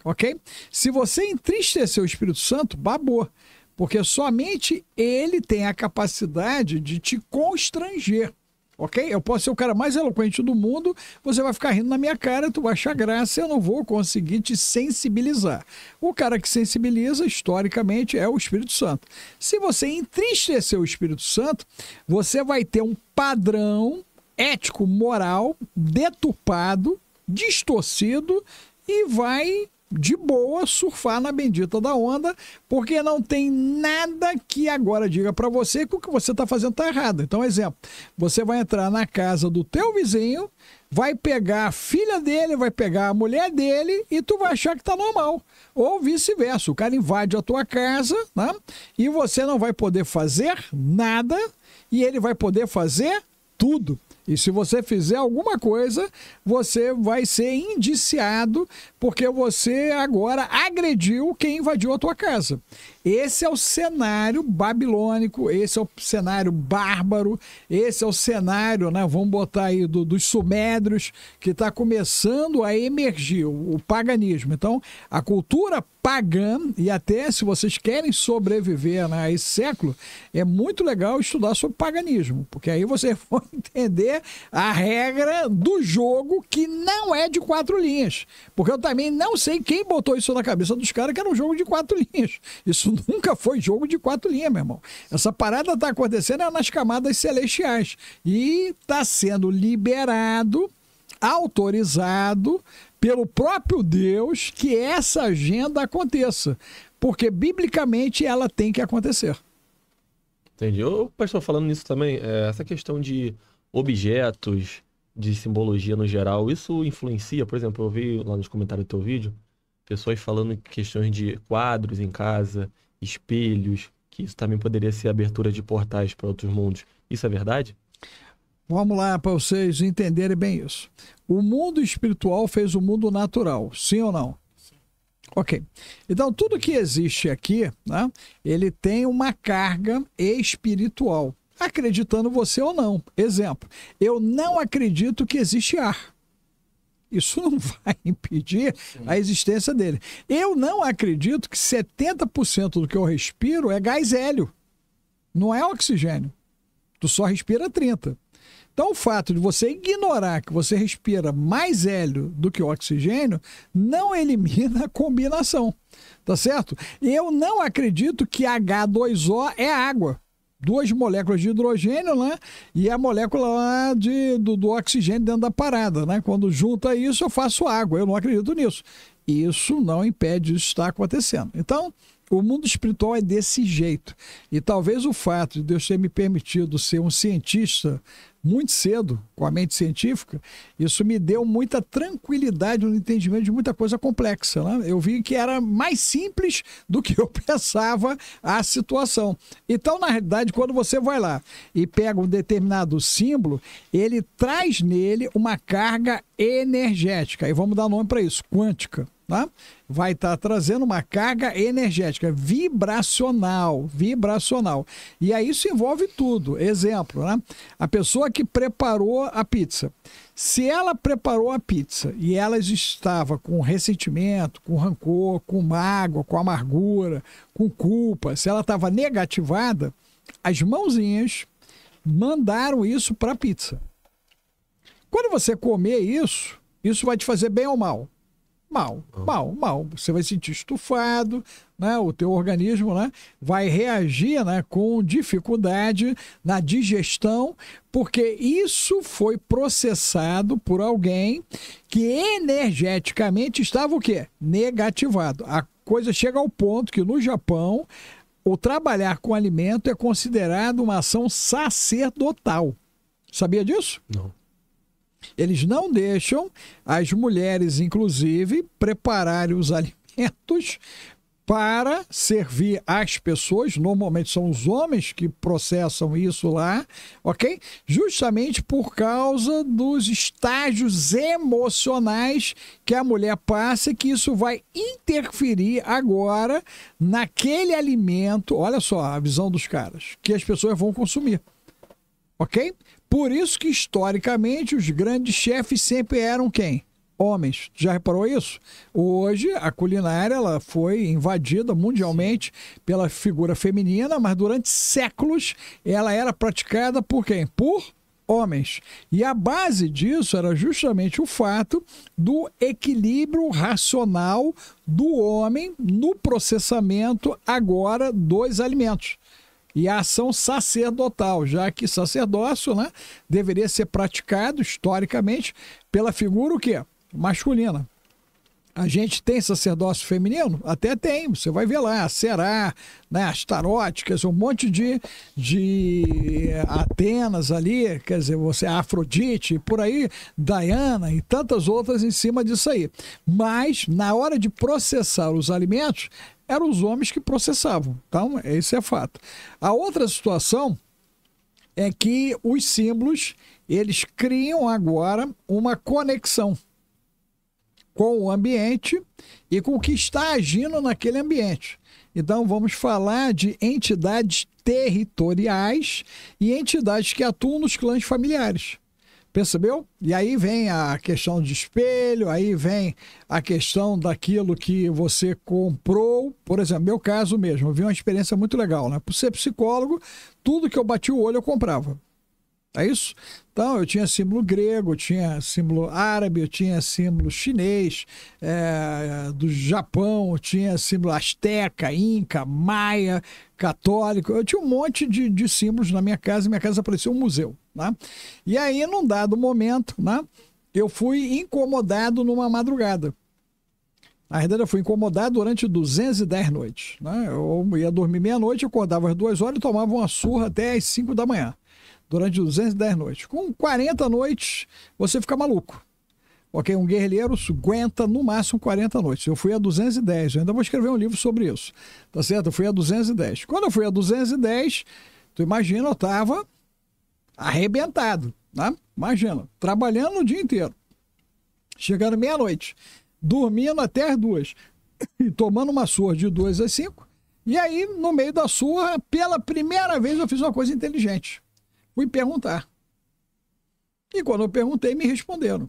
C: Ok? Se você entristecer o Espírito Santo, babou. Porque somente ele tem a capacidade de te constranger ok? Eu posso ser o cara mais eloquente do mundo, você vai ficar rindo na minha cara, tu vai achar graça, eu não vou conseguir te sensibilizar. O cara que sensibiliza, historicamente, é o Espírito Santo. Se você entristecer o Espírito Santo, você vai ter um padrão ético, moral, deturpado, distorcido e vai de boa surfar na bendita da onda, porque não tem nada que agora diga para você que o que você está fazendo está errado. Então, exemplo, você vai entrar na casa do teu vizinho, vai pegar a filha dele, vai pegar a mulher dele e tu vai achar que está normal. Ou vice-versa, o cara invade a tua casa, né? E você não vai poder fazer nada e ele vai poder fazer tudo. E se você fizer alguma coisa, você vai ser indiciado porque você agora agrediu quem invadiu a tua casa. Esse é o cenário babilônico, esse é o cenário bárbaro, esse é o cenário, né? Vamos botar aí do, dos sumédrios que está começando a emergir o, o paganismo. Então, a cultura pagã e até se vocês querem sobreviver né, a esse século, é muito legal estudar sobre paganismo, porque aí você vai entender a regra do jogo que não é de quatro linhas. Porque eu também não sei quem botou isso na cabeça dos caras que era um jogo de quatro linhas. Isso nunca foi jogo de quatro linhas, meu irmão. Essa parada está acontecendo é nas camadas celestiais e está sendo liberado, autorizado pelo próprio Deus que essa agenda aconteça, porque biblicamente ela tem que acontecer.
B: Entendi. Eu, pastor, falando nisso também, é, essa questão de objetos, de simbologia no geral, isso influencia, por exemplo, eu vi lá nos comentários do teu vídeo, pessoas falando questões de quadros em casa, espelhos, que isso também poderia ser abertura de portais para outros mundos. Isso é verdade?
C: Vamos lá para vocês entenderem bem isso. O mundo espiritual fez o mundo natural, sim ou não? Sim. Ok. Então, tudo que existe aqui, né, ele tem uma carga espiritual, acreditando você ou não. Exemplo, eu não acredito que existe ar. Isso não vai impedir Sim. a existência dele. Eu não acredito que 70% do que eu respiro é gás hélio. Não é oxigênio. Tu só respira 30. Então, o fato de você ignorar que você respira mais hélio do que oxigênio não elimina a combinação. Tá certo? Eu não acredito que H2O é água duas moléculas de hidrogênio, né? E a molécula lá de, do, do oxigênio dentro da parada, né? Quando junta isso, eu faço água. Eu não acredito nisso. Isso não impede isso estar acontecendo. Então, o mundo espiritual é desse jeito. E talvez o fato de Deus ter me permitido ser um cientista muito cedo com a mente científica, isso me deu muita tranquilidade no entendimento de muita coisa complexa. Né? Eu vi que era mais simples do que eu pensava a situação. Então, na realidade, quando você vai lá e pega um determinado símbolo, ele traz nele uma carga energética. E vamos dar nome para isso: quântica tá? vai estar tá trazendo uma carga energética vibracional, vibracional. E aí isso envolve tudo. Exemplo, né? a pessoa que preparou a pizza. Se ela preparou a pizza e ela estava com ressentimento, com rancor, com mágoa, com amargura, com culpa, se ela estava negativada, as mãozinhas mandaram isso para a pizza. Quando você comer isso, isso vai te fazer bem ou mal? mal, mal, mal. Você vai sentir estufado, né? O teu organismo, né? Vai reagir, né? Com dificuldade na digestão, porque isso foi processado por alguém que energeticamente estava o quê? Negativado. A coisa chega ao ponto que no Japão o trabalhar com alimento é considerado uma ação sacerdotal. Sabia disso? Não. Eles não deixam as mulheres, inclusive, prepararem os alimentos para servir às pessoas, normalmente são os homens que processam isso lá, ok? Justamente por causa dos estágios emocionais que a mulher passa, e que isso vai interferir agora naquele alimento. Olha só a visão dos caras, que as pessoas vão consumir. Ok? Por isso que, historicamente, os grandes chefes sempre eram quem? Homens. Já reparou isso? Hoje, a culinária ela foi invadida mundialmente pela figura feminina, mas durante séculos ela era praticada por quem? Por homens. E a base disso era justamente o fato do equilíbrio racional do homem no processamento agora dos alimentos e a ação sacerdotal, já que sacerdócio né, deveria ser praticado historicamente pela figura o quê? masculina. A gente tem sacerdócio feminino? Até tem, você vai ver lá, Será, né, as taróticas, um monte de, de eh, Atenas ali, quer dizer, você, Afrodite, por aí, Diana e tantas outras em cima disso aí. Mas, na hora de processar os alimentos, eram os homens que processavam. Então, esse é fato. A outra situação é que os símbolos, eles criam agora uma conexão com o ambiente e com o que está agindo naquele ambiente. Então, vamos falar de entidades territoriais e entidades que atuam nos clãs familiares. Percebeu? E aí vem a questão de espelho, aí vem a questão daquilo que você comprou. Por exemplo, meu caso mesmo, eu vi uma experiência muito legal, né? Por ser psicólogo, tudo que eu bati o olho eu comprava. É isso? Então, eu tinha símbolo grego, eu tinha símbolo árabe, eu tinha símbolo chinês, é, do Japão, eu tinha símbolo asteca, inca, maia, católico. Eu tinha um monte de, de símbolos na minha casa, e minha casa parecia um museu. Né? E aí, num dado momento, né, eu fui incomodado numa madrugada. Na verdade, eu fui incomodado durante 210 noites. Né? Eu ia dormir meia-noite, acordava às duas horas e tomava uma surra até às 5 da manhã durante 210 noites. Com 40 noites, você fica maluco. Ok? Um guerrilheiro aguenta no máximo 40 noites. Eu fui a 210, eu ainda vou escrever um livro sobre isso. Tá certo? Eu fui a 210. Quando eu fui a 210, tu imagina, eu tava arrebentado, né? Imagina, trabalhando o dia inteiro. Chegando meia-noite, dormindo até as duas, e tomando uma surra de duas às cinco. E aí, no meio da surra, pela primeira vez eu fiz uma coisa inteligente fui perguntar. E quando eu perguntei, me responderam.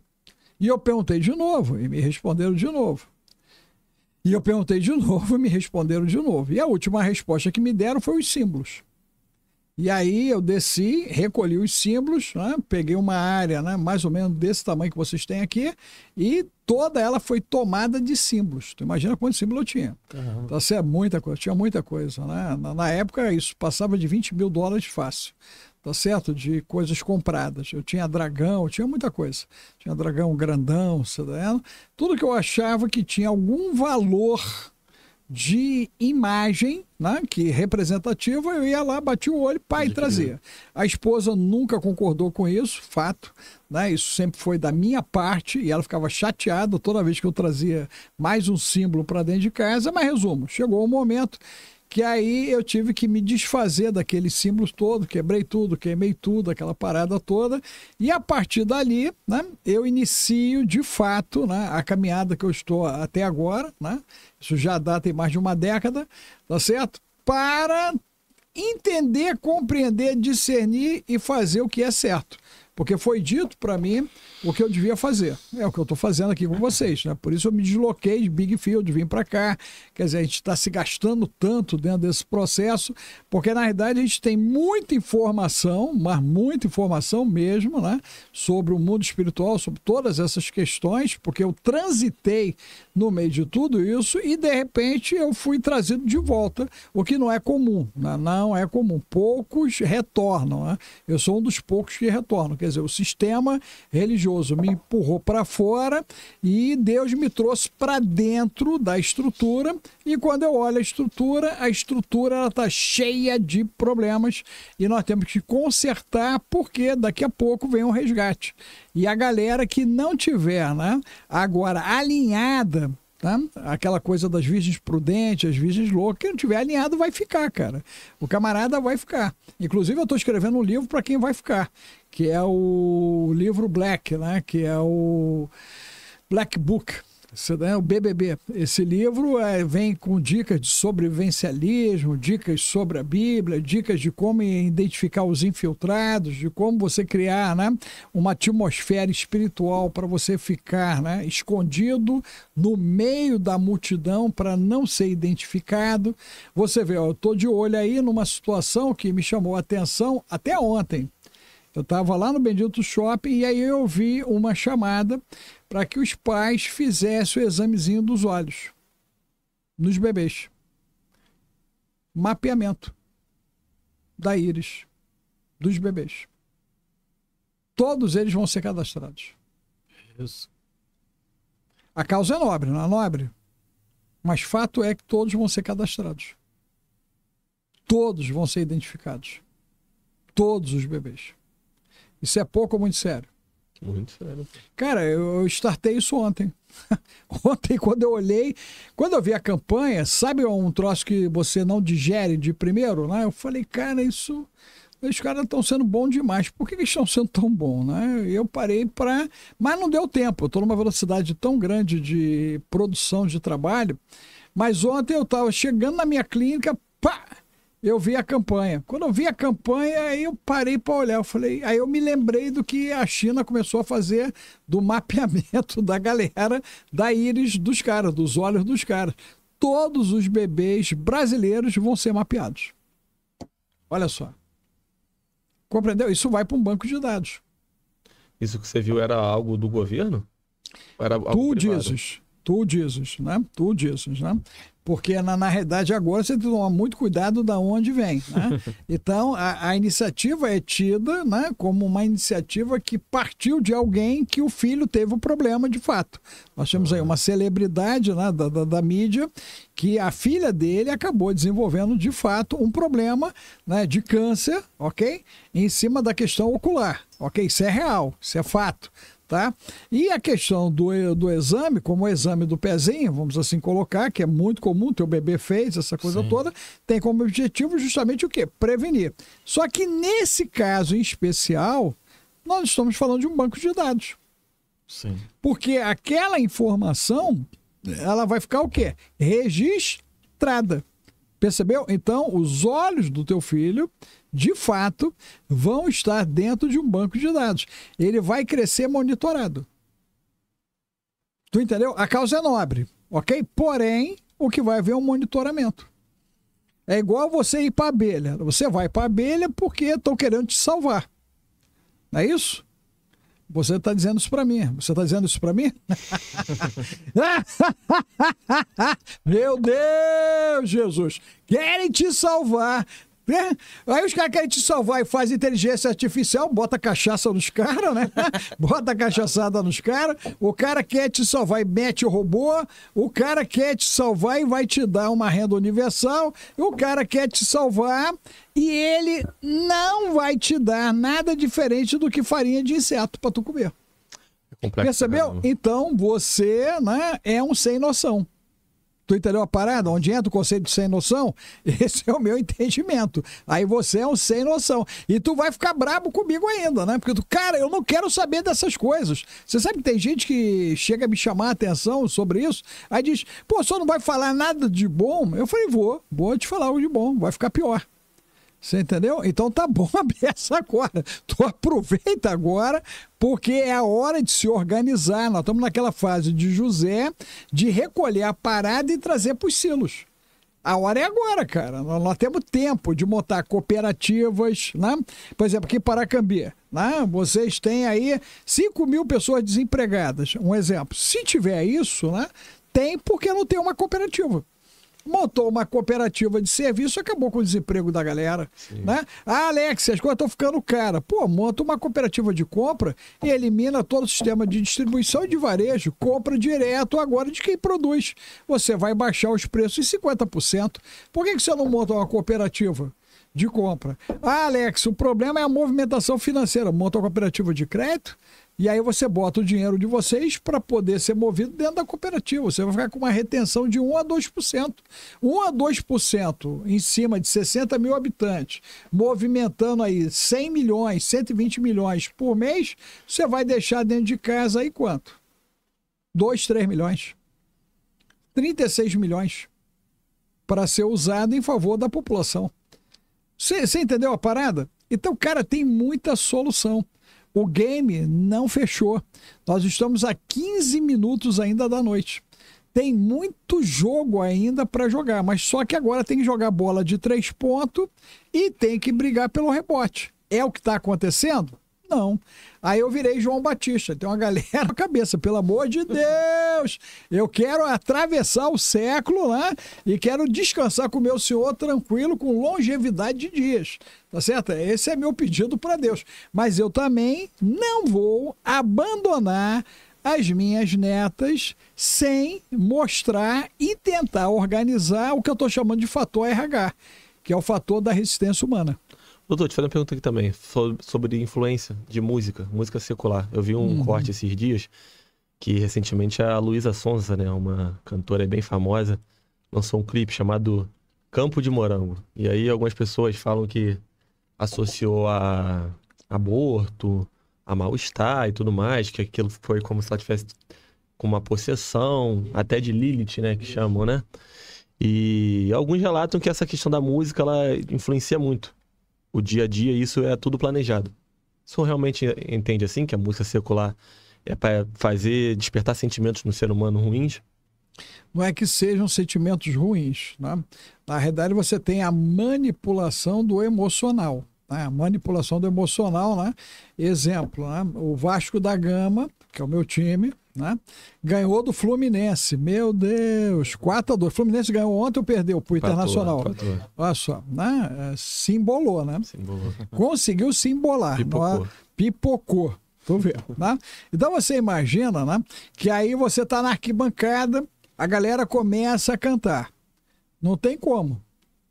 C: E eu perguntei de novo, e me responderam de novo. E eu perguntei de novo, e me responderam de novo. E a última resposta que me deram foi os símbolos. E aí eu desci, recolhi os símbolos, né? peguei uma área né? mais ou menos desse tamanho que vocês têm aqui, e toda ela foi tomada de símbolos. Tu imagina quanto símbolo eu tinha. Então, assim, é muita coisa, tinha muita coisa. Né? Na, na, época, isso passava de 20 mil dólares fácil tá certo? De coisas compradas. Eu tinha dragão, eu tinha muita coisa. Tinha dragão grandão, né? tudo que eu achava que tinha algum valor de imagem, né, que representativa, eu ia lá, bati o olho, pai, trazia. A esposa nunca concordou com isso, fato, né? Isso sempre foi da minha parte e ela ficava chateada toda vez que eu trazia mais um símbolo para dentro de casa, mas resumo, chegou o um momento que aí eu tive que me desfazer daqueles símbolos todos, quebrei tudo, queimei tudo, aquela parada toda. E a partir dali, né, eu inicio de fato né, a caminhada que eu estou até agora, né? Isso já dá, em mais de uma década, tá certo? Para entender, compreender, discernir e fazer o que é certo. Porque foi dito para mim o que eu devia fazer. É o que eu estou fazendo aqui com vocês. Né? Por isso eu me desloquei de Big Field, vim para cá. Quer dizer, a gente está se gastando tanto dentro desse processo, porque na verdade a gente tem muita informação, mas muita informação mesmo, né? sobre o mundo espiritual, sobre todas essas questões, porque eu transitei no meio de tudo isso e de repente eu fui trazido de volta, o que não é comum. Né? Não é comum. Poucos retornam. Né? Eu sou um dos poucos que retornam. Quer Quer dizer, o sistema religioso me empurrou para fora e Deus me trouxe para dentro da estrutura. E quando eu olho a estrutura, a estrutura está cheia de problemas e nós temos que consertar, porque daqui a pouco vem um resgate. E a galera que não tiver né, agora alinhada Tá? Aquela coisa das virgens prudentes, as virgens loucas, quem não tiver alinhado vai ficar, cara. O camarada vai ficar. Inclusive, eu estou escrevendo um livro para quem vai ficar, que é o livro Black, né? que é o Black Book, né, o BBB. Esse livro é, vem com dicas de sobrevivencialismo, dicas sobre a Bíblia, dicas de como identificar os infiltrados, de como você criar né, uma atmosfera espiritual para você ficar né, escondido no meio da multidão para não ser identificado. Você vê, ó, eu estou de olho aí numa situação que me chamou a atenção até ontem. Eu estava lá no Bendito Shopping e aí eu vi uma chamada para que os pais fizessem o examezinho dos olhos nos bebês. Mapeamento da íris dos bebês. Todos eles vão ser cadastrados. Isso. A causa é nobre, não é nobre? Mas fato é que todos vão ser cadastrados. Todos vão ser identificados. Todos os bebês. Isso é pouco ou muito sério?
B: Muito sério.
C: Cara, eu, startei isso ontem. ontem, quando eu olhei, quando eu vi a campanha, sabe um troço que você não digere de primeiro, né? Eu falei, cara, isso. Os caras estão sendo bons demais. Por que eles estão sendo tão bons? Né? Eu parei para. Mas não deu tempo. Eu estou numa velocidade tão grande de produção de trabalho. Mas ontem eu estava chegando na minha clínica, pá! eu vi a campanha. Quando eu vi a campanha, aí eu parei para olhar. Eu falei, aí eu me lembrei do que a China começou a fazer do mapeamento da galera, da íris dos caras, dos olhos dos caras. Todos os bebês brasileiros vão ser mapeados. Olha só. Compreendeu? Isso vai para um banco de dados.
B: Isso que você viu era algo do governo? Ou era tu dizes.
C: Tu dizes, né? Tu dizes, né? Porque, na, na realidade, agora você tem que tomar muito cuidado da onde vem. Né? Então, a, a, iniciativa é tida né, como uma iniciativa que partiu de alguém que o filho teve o problema de fato. Nós temos aí uma celebridade né, da, da, da mídia que a filha dele acabou desenvolvendo de fato um problema né, de câncer, ok? Em cima da questão ocular, ok? Isso é real, isso é fato. Tá? E a questão do, do exame, como o exame do pezinho, vamos assim colocar, que é muito comum, teu bebê fez essa coisa Sim. toda, tem como objetivo justamente o quê? Prevenir. Só que nesse caso em especial, nós estamos falando de um banco de dados. Sim. Porque aquela informação, ela vai ficar o quê? Registrada. Percebeu? Então, os olhos do teu filho de fato, vão estar dentro de um banco de dados. Ele vai crescer monitorado. Tu entendeu? A causa é nobre, ok? Porém, o que vai haver é um monitoramento. É igual você ir para abelha. Você vai para abelha porque estão querendo te salvar. Não é isso? Você está dizendo isso para mim. Você está dizendo isso para mim? Meu Deus, Jesus! Querem te salvar né? Aí os caras querem te salvar e faz inteligência artificial, bota cachaça nos caras, né? bota cachaçada nos caras. O cara quer te salvar e mete o robô. O cara quer te salvar e vai te dar uma renda universal. O cara quer te salvar e ele não vai te dar nada diferente do que farinha de inseto para tu comer. É complexo, Percebeu? Né? Então você né, é um sem noção. Tu entendeu a parada? Onde entra o conceito de sem noção? Esse é o meu entendimento. Aí você é um sem noção. E tu vai ficar brabo comigo ainda, né? Porque tu, cara, eu não quero saber dessas coisas. Você sabe que tem gente que chega a me chamar a atenção sobre isso, aí diz, pô, só não vai falar nada de bom? Eu falei, vou, vou te falar algo de bom, vai ficar pior. Você entendeu? Então tá bom a essa agora. Tu aproveita agora, porque é a hora de se organizar. Nós estamos naquela fase de José, de recolher a parada e trazer para os silos. A hora é agora, cara. Nós, nós temos tempo de montar cooperativas, né? Por exemplo, aqui em Paracambi, né? vocês têm aí 5 mil pessoas desempregadas. Um exemplo. Se tiver isso, né? tem porque não tem uma cooperativa montou uma cooperativa de serviço, acabou com o desemprego da galera. Né? Ah, Alex, as coisas estão ficando cara. Pô, monta uma cooperativa de compra e elimina todo o sistema de distribuição e de varejo, compra direto agora de quem produz. Você vai baixar os preços em 50%. Por que, que você não monta uma cooperativa? de compra. Ah, Alex, o problema é a movimentação financeira. Monta uma cooperativa de crédito, e aí você bota o dinheiro de vocês para poder ser movido dentro da cooperativa. Você vai ficar com uma retenção de 1 a 2%. 1 a 2% em cima de 60 mil habitantes, movimentando aí 100 milhões, 120 milhões por mês, você vai deixar dentro de casa aí quanto? 2, 3 milhões. 36 milhões para ser usado em favor da população. Você entendeu a parada? Então, cara, tem muita solução o game não fechou. Nós estamos a 15 minutos ainda da noite. Tem muito jogo ainda para jogar, mas só que agora tem que jogar bola de três pontos e tem que brigar pelo rebote. É o que está acontecendo? Não. Aí eu virei João Batista. Tem uma galera na cabeça, pelo amor de Deus! Eu quero atravessar o século, né? E quero descansar com o meu senhor tranquilo, com longevidade de dias. Tá certo? Esse é meu pedido para Deus. Mas eu também não vou abandonar as minhas netas sem mostrar e tentar organizar o que eu estou chamando de fator RH, que é o fator da resistência humana.
B: Doutor, te fazer uma pergunta aqui também sobre influência de música, música secular. Eu vi um uhum. corte esses dias que recentemente a Luísa Sonza, né, uma cantora bem famosa, lançou um clipe chamado Campo de Morango. E aí algumas pessoas falam que associou a aborto, a mal-estar e tudo mais, que aquilo foi como se ela tivesse com uma possessão, até de Lilith, né, que chamam, né? E alguns relatam que essa questão da música ela influencia muito o dia a dia, isso é tudo planejado. Você realmente entende assim que a música secular é para fazer despertar sentimentos no ser humano ruins?
C: Não é que sejam sentimentos ruins, né? Na realidade, você tem a manipulação do emocional, né? A manipulação do emocional, né? Exemplo, né? O Vasco da Gama que é o meu time, né? Ganhou do Fluminense. Meu Deus, 4 a 2. O Fluminense ganhou ontem ou perdeu pro empatou, Internacional. Olha só, né? É, se embolou, né? Simbolou. Conseguiu se embolar. É? Pipocou. No... Pipocou. Tô vendo, né? Então você imagina, né? Que aí você tá na arquibancada, a galera começa a cantar. Não tem como.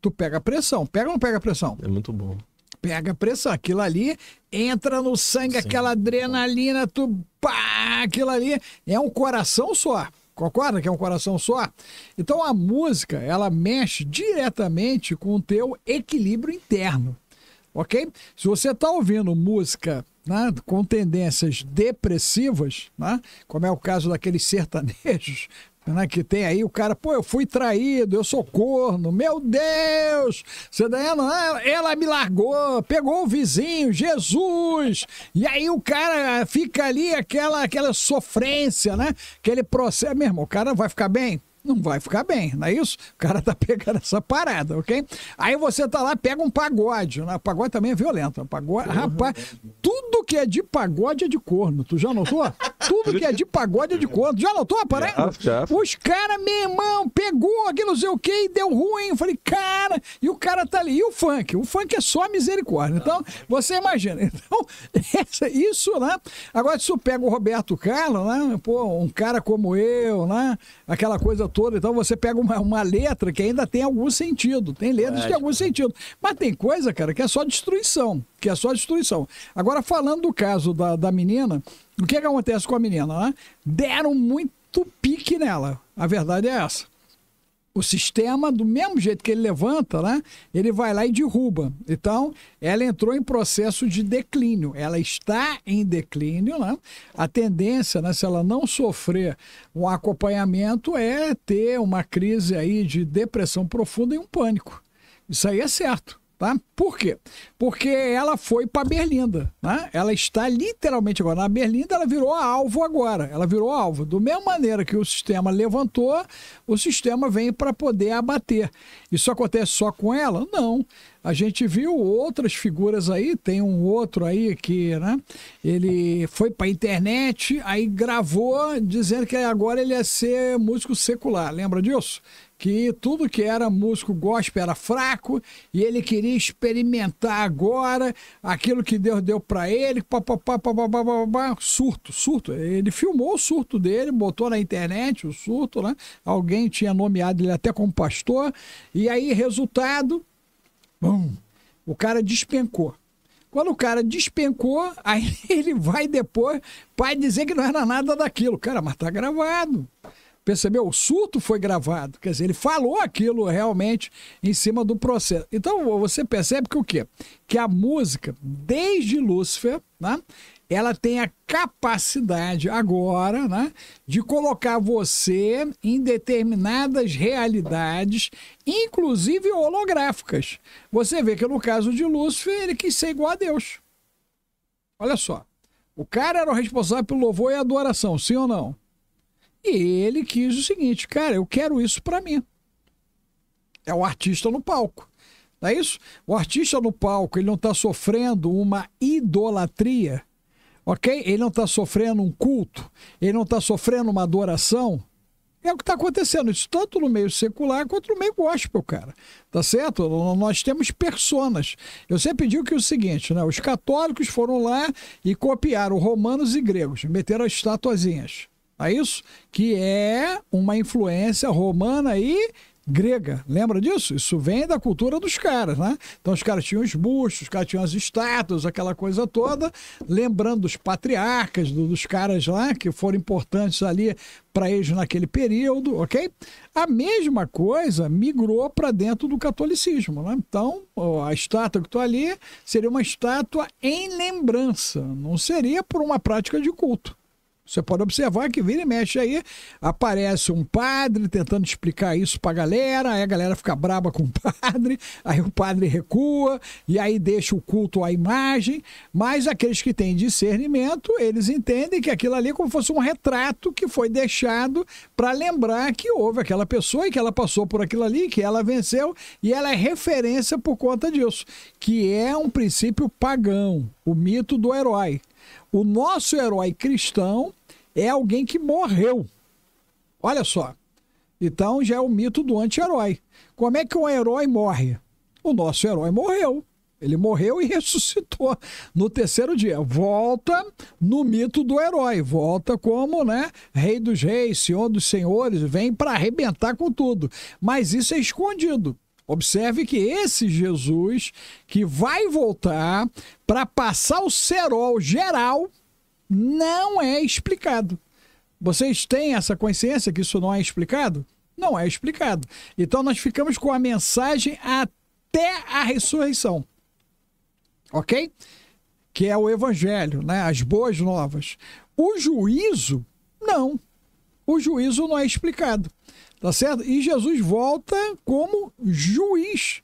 C: Tu pega pressão. Pega ou não pega pressão? É muito bom. Pega pressão. Aquilo ali entra no sangue, Sim. aquela adrenalina, tu pá, aquilo ali é um coração só. Concorda que é um coração só? Então a música, ela mexe diretamente com o teu equilíbrio interno, ok? Se você está ouvindo música né, com tendências depressivas, né, como é o caso daqueles sertanejos né, que tem aí o cara, pô, eu fui traído, eu sou corno, meu Deus! Você daí, ela, ela me largou, pegou o vizinho, Jesus! E aí o cara fica ali aquela aquela sofrência, né? Aquele processo, meu irmão, o cara vai ficar bem? não vai ficar bem, não é isso? O cara tá pegando essa parada, ok? Aí você tá lá, pega um pagode, né? Pagode também é violento, pagode, rapaz, né? tudo que é de pagode é de corno, tu já notou? tudo que é de pagode é de corno, já notou a parada? Né? Os caras, meu irmão, pegou aquilo, não sei o que e deu ruim, eu falei, cara, e o cara tá ali, e o funk? O funk é só misericórdia, então, você imagina, então, essa, isso, né? Agora, se tu pega o Roberto Carlos, né? Pô, um cara como eu, né? Aquela coisa toda. Então você pega uma, uma letra que ainda tem algum sentido. Tem letras de que tem algum sentido. Mas tem coisa, cara, que é só destruição. Que é só destruição. Agora, falando do caso da, da menina, o que, é que acontece com a menina? Né? Deram muito pique nela. A verdade é essa o sistema, do mesmo jeito que ele levanta, né, ele vai lá e derruba. Então, ela entrou em processo de declínio. Ela está em declínio. Né? A tendência, né, se ela não sofrer um acompanhamento, é ter uma crise aí de depressão profunda e um pânico. Isso aí é certo. Tá? Por quê? Porque ela foi para Berlinda. Né? Ela está literalmente agora na Berlinda, ela virou alvo agora. Ela virou alvo. Do mesma maneira que o sistema levantou, o sistema vem para poder abater. Isso acontece só com ela? Não a gente viu outras figuras aí, tem um outro aí que, né? Ele foi para a internet, aí gravou dizendo que agora ele ia é ser músico secular, lembra disso? que tudo que era músico gospel era fraco e ele queria experimentar agora aquilo que Deus deu para ele, papapá, papapá, papapá, surto, surto. Ele filmou o surto dele, botou na internet o surto, né? Alguém tinha nomeado ele até como pastor, e aí, resultado, Bum. O cara despencou. Quando o cara despencou, aí ele vai depois, vai dizer que não era nada daquilo. Cara, mas tá gravado. Percebeu? O surto foi gravado. Quer dizer, ele falou aquilo realmente em cima do processo. Então, você percebe que o quê? Que a música, desde Lúcifer, né, ela tem a capacidade agora né, de colocar você em determinadas realidades, inclusive holográficas. Você vê que no caso de Lúcifer, ele quis ser igual a Deus. Olha só. O cara era o responsável pelo louvor e adoração, sim ou não? E ele quis o seguinte, cara, eu quero isso para mim. É o artista no palco. Não é isso? O artista no palco, ele não está sofrendo uma idolatria ok? Ele não está sofrendo um culto, ele não está sofrendo uma adoração. É o que está acontecendo, isso tanto no meio secular quanto no meio gospel, cara. Tá certo? Nós temos personas. Eu sempre digo que é o seguinte, né? Os católicos foram lá e copiaram romanos e gregos, meteram as estatuazinhas. É isso? Que é uma influência romana e grega. Lembra disso? Isso vem da cultura dos caras, né? Então os caras tinham os bustos, os caras tinham as estátuas, aquela coisa toda, lembrando dos patriarcas, do, dos caras lá que foram importantes ali para eles naquele período, ok? A mesma coisa migrou para dentro do catolicismo, né? Então a estátua que está ali seria uma estátua em lembrança, não seria por uma prática de culto. Você pode observar que vira e mexe aí, aparece um padre tentando explicar isso pra galera, aí a galera fica braba com o padre, aí o padre recua, e aí deixa o culto à imagem, mas aqueles que têm discernimento, eles entendem que aquilo ali é como fosse um retrato que foi deixado para lembrar que houve aquela pessoa e que ela passou por aquilo ali, que ela venceu, e ela é referência por conta disso, que é um princípio pagão, o mito do herói. O nosso herói cristão é alguém que morreu. Olha só. Então já é o mito do anti-herói. Como é que um herói morre? O nosso herói morreu. Ele morreu e ressuscitou no terceiro dia. Volta no mito do herói, volta como, né, rei dos reis, senhor dos senhores, vem para arrebentar com tudo. Mas isso é escondido. Observe que esse Jesus que vai voltar para passar o cerol geral não é explicado. Vocês têm essa consciência que isso não é explicado? Não é explicado. Então nós ficamos com a mensagem até a ressurreição. OK? Que é o evangelho, né? As boas novas. O juízo não. O juízo não é explicado. Tá certo? E Jesus volta como juiz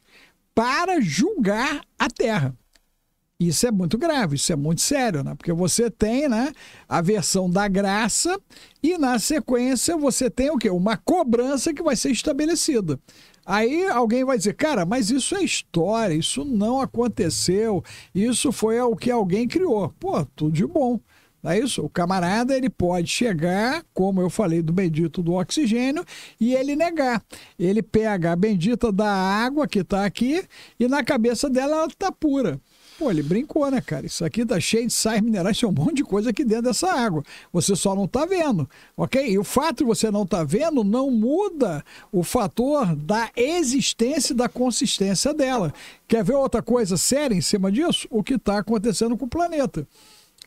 C: para julgar a terra. Isso é muito grave, isso é muito sério, né? Porque você tem, né, a versão da graça e na sequência você tem o quê? Uma cobrança que vai ser estabelecida. Aí alguém vai dizer, cara, mas isso é história, isso não aconteceu, isso foi o que alguém criou. Pô, tudo de bom. Não é isso? O camarada ele pode chegar, como eu falei do bendito do oxigênio, e ele negar. Ele pega a bendita da água que está aqui e na cabeça dela ela está pura. Pô, ele brincou, né, cara? Isso aqui tá cheio de sais minerais, tem um monte de coisa aqui dentro dessa água. Você só não tá vendo, ok? E o fato de você não tá vendo não muda o fator da existência e da consistência dela. Quer ver outra coisa séria em cima disso? O que está acontecendo com o planeta.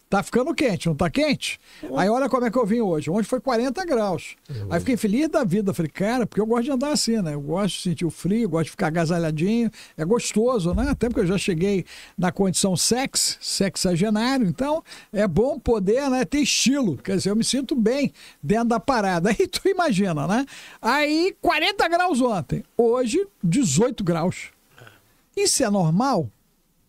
C: Tá ficando quente, não tá quente? Uhum. Aí olha como é que eu vim hoje. Ontem foi 40 graus. Uhum. Aí fiquei feliz da vida. Falei, cara, porque eu gosto de andar assim, né? Eu gosto de sentir o frio, gosto de ficar agasalhadinho. É gostoso, né? Até porque eu já cheguei na condição sex, sexagenário. Então, é bom poder né, ter estilo. Quer dizer, eu me sinto bem dentro da parada. Aí tu imagina, né? Aí 40 graus ontem. Hoje, 18 graus. É. Isso é normal?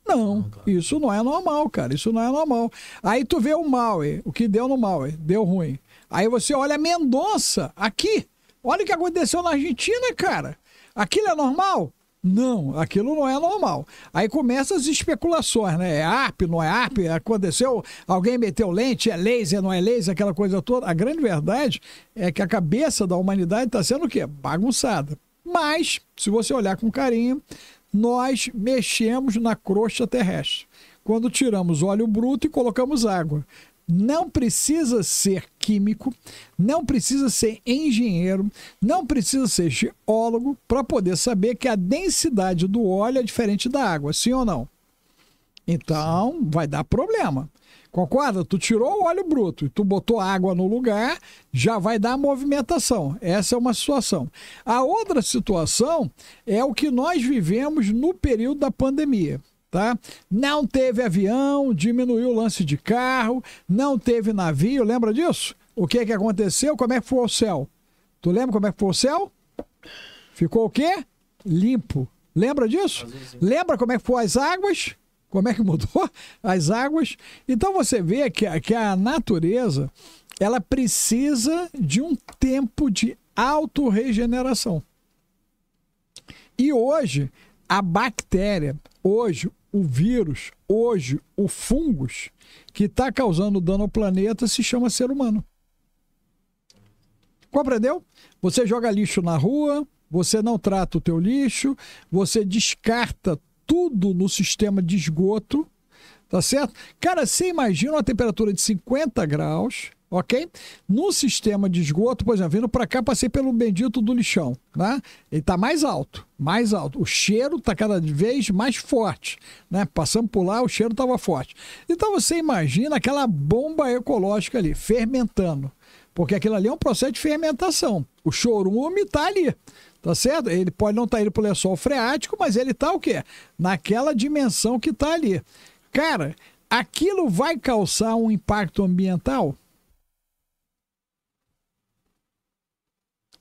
C: Não, claro. isso não é normal, cara. Isso não é normal. Aí tu vê o Maui, o que deu no Maui, deu ruim. Aí você olha Mendonça aqui. Olha o que aconteceu na Argentina, cara. Aquilo é normal? Não, aquilo não é normal. Aí começam as especulações, né? É ARP, não é ARP? Aconteceu, alguém meteu lente, é laser, não é laser, aquela coisa toda. A grande verdade é que a cabeça da humanidade está sendo o quê? Bagunçada. Mas, se você olhar com carinho, nós mexemos na crosta terrestre quando tiramos óleo bruto e colocamos água. Não precisa ser químico, não precisa ser engenheiro, não precisa ser geólogo para poder saber que a densidade do óleo é diferente da água, sim ou não? Então, vai dar problema. Concorda? Tu tirou o óleo bruto e tu botou água no lugar, já vai dar movimentação. Essa é uma situação. A outra situação é o que nós vivemos no período da pandemia. Tá? Não teve avião, diminuiu o lance de carro, não teve navio, lembra disso? O que é que aconteceu? Como é que foi o céu? Tu lembra como é que foi o céu? Ficou o quê? Limpo. Lembra disso? Lembra como é que foram as águas? Como é que mudou? As águas. Então você vê que, que a natureza ela precisa de um tempo de autorregeneração. E hoje, a bactéria, hoje, o vírus, hoje, o fungos que está causando dano ao planeta se chama ser humano. Compreendeu? Você joga lixo na rua, você não trata o teu lixo, você descarta tudo no sistema de esgoto, tá certo? Cara, você imagina uma temperatura de 50 graus, ok? No sistema de esgoto, por exemplo, vindo para cá, passei pelo bendito do lixão, né? Ele tá mais alto, mais alto. O cheiro tá cada vez mais forte, né? Passando por lá, o cheiro tava forte. Então você imagina aquela bomba ecológica ali, fermentando. Porque aquilo ali é um processo de fermentação. O chorume tá ali. Tá certo? Ele pode não estar tá indo pro lençol freático, mas ele tá o quê? Naquela dimensão que tá ali. Cara, aquilo vai causar um impacto ambiental?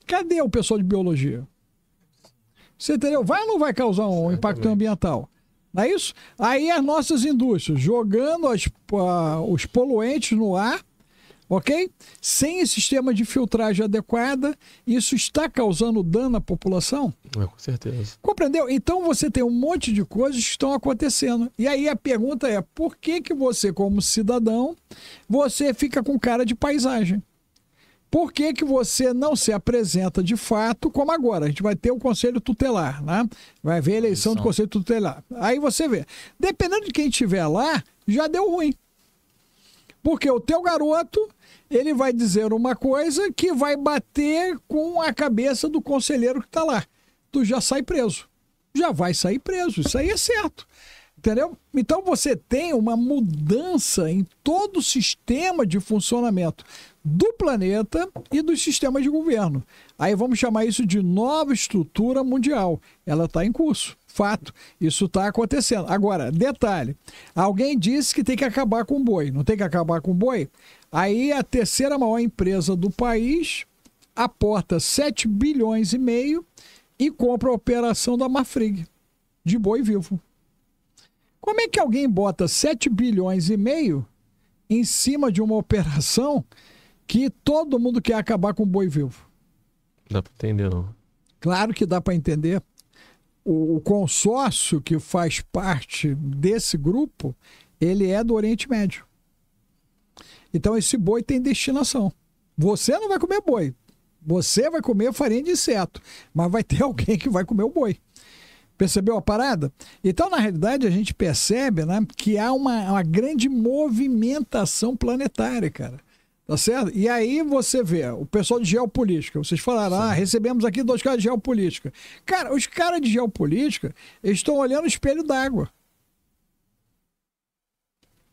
C: Cadê o pessoal de biologia? Você entendeu? Vai ou não vai causar um impacto ambiental? Não é isso? Aí as nossas indústrias jogando as, uh, os poluentes no ar ok? Sem esse sistema de filtragem adequada, isso está causando dano à população?
B: É, com certeza.
C: Compreendeu? Então você tem um monte de coisas que estão acontecendo. E aí a pergunta é, por que que você, como cidadão, você fica com cara de paisagem? Por que, que, você não se apresenta de fato, como agora? A gente vai ter o Conselho Tutelar, né? Vai ver a eleição, eleição. do Conselho Tutelar. Aí você vê. Dependendo de quem estiver lá, já deu ruim. Porque o teu garoto ele vai dizer uma coisa que vai bater com a cabeça do conselheiro que está lá. Tu já sai preso. Já vai sair preso. Isso aí é certo. Entendeu? Então você tem uma mudança em todo o sistema de funcionamento do planeta e dos sistemas de governo. Aí vamos chamar isso de nova estrutura mundial. Ela está em curso. Fato, isso está acontecendo. Agora, detalhe: alguém disse que tem que acabar com o boi. Não tem que acabar com o boi? Aí a terceira maior empresa do país aporta 7 bilhões e meio e compra a operação da Mafrig de boi vivo. Como é que alguém bota 7 bilhões e meio em cima de uma operação que todo mundo quer acabar com o boi vivo? Dá para entender, não? Claro que dá para entender. O, o consórcio que faz parte desse grupo, ele é do Oriente Médio. Então esse boi tem destinação. Você não vai comer boi. Você vai comer farinha de inseto, mas vai ter alguém que vai comer o boi. Percebeu a parada? Então, na realidade, a gente percebe né, que há uma, uma grande movimentação planetária, cara. Tá certo? E aí você vê, o pessoal de geopolítica, vocês falaram, ah, Sim. ah, recebemos aqui dois caras de geopolítica. Cara, os caras de geopolítica, estão olhando o espelho d'água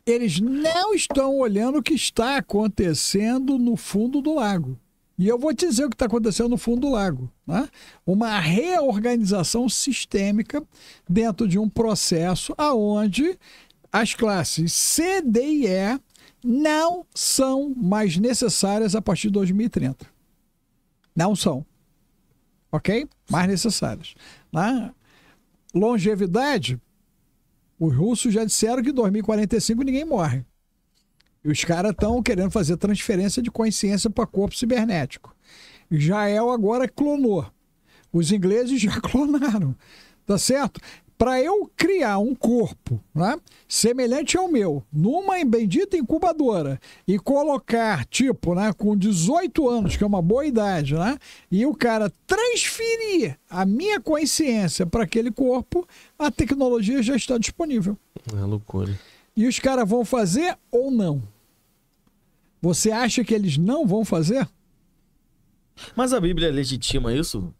C: eles não estão olhando o que está acontecendo no fundo do lago. E eu vou te dizer o que está acontecendo no fundo do lago. Né? Uma reorganização sistêmica dentro de um processo aonde as classes C, D e E não são mais necessárias a partir de 2030. Não são. Ok? Mais necessárias. Né? Longevidade, os russos já disseram que em 2045 ninguém morre. E os caras estão querendo fazer transferência de consciência para corpo cibernético. Israel agora clonou. Os ingleses já clonaram. Tá certo? para eu criar um corpo né, semelhante ao meu, numa bendita incubadora, e colocar, tipo, né, com 18 anos, que é uma boa idade, né, e o cara transferir a minha consciência para aquele corpo, a tecnologia já está disponível.
B: É loucura.
C: E os caras vão fazer ou não? Você acha que eles não vão fazer?
A: Mas a Bíblia legitima isso?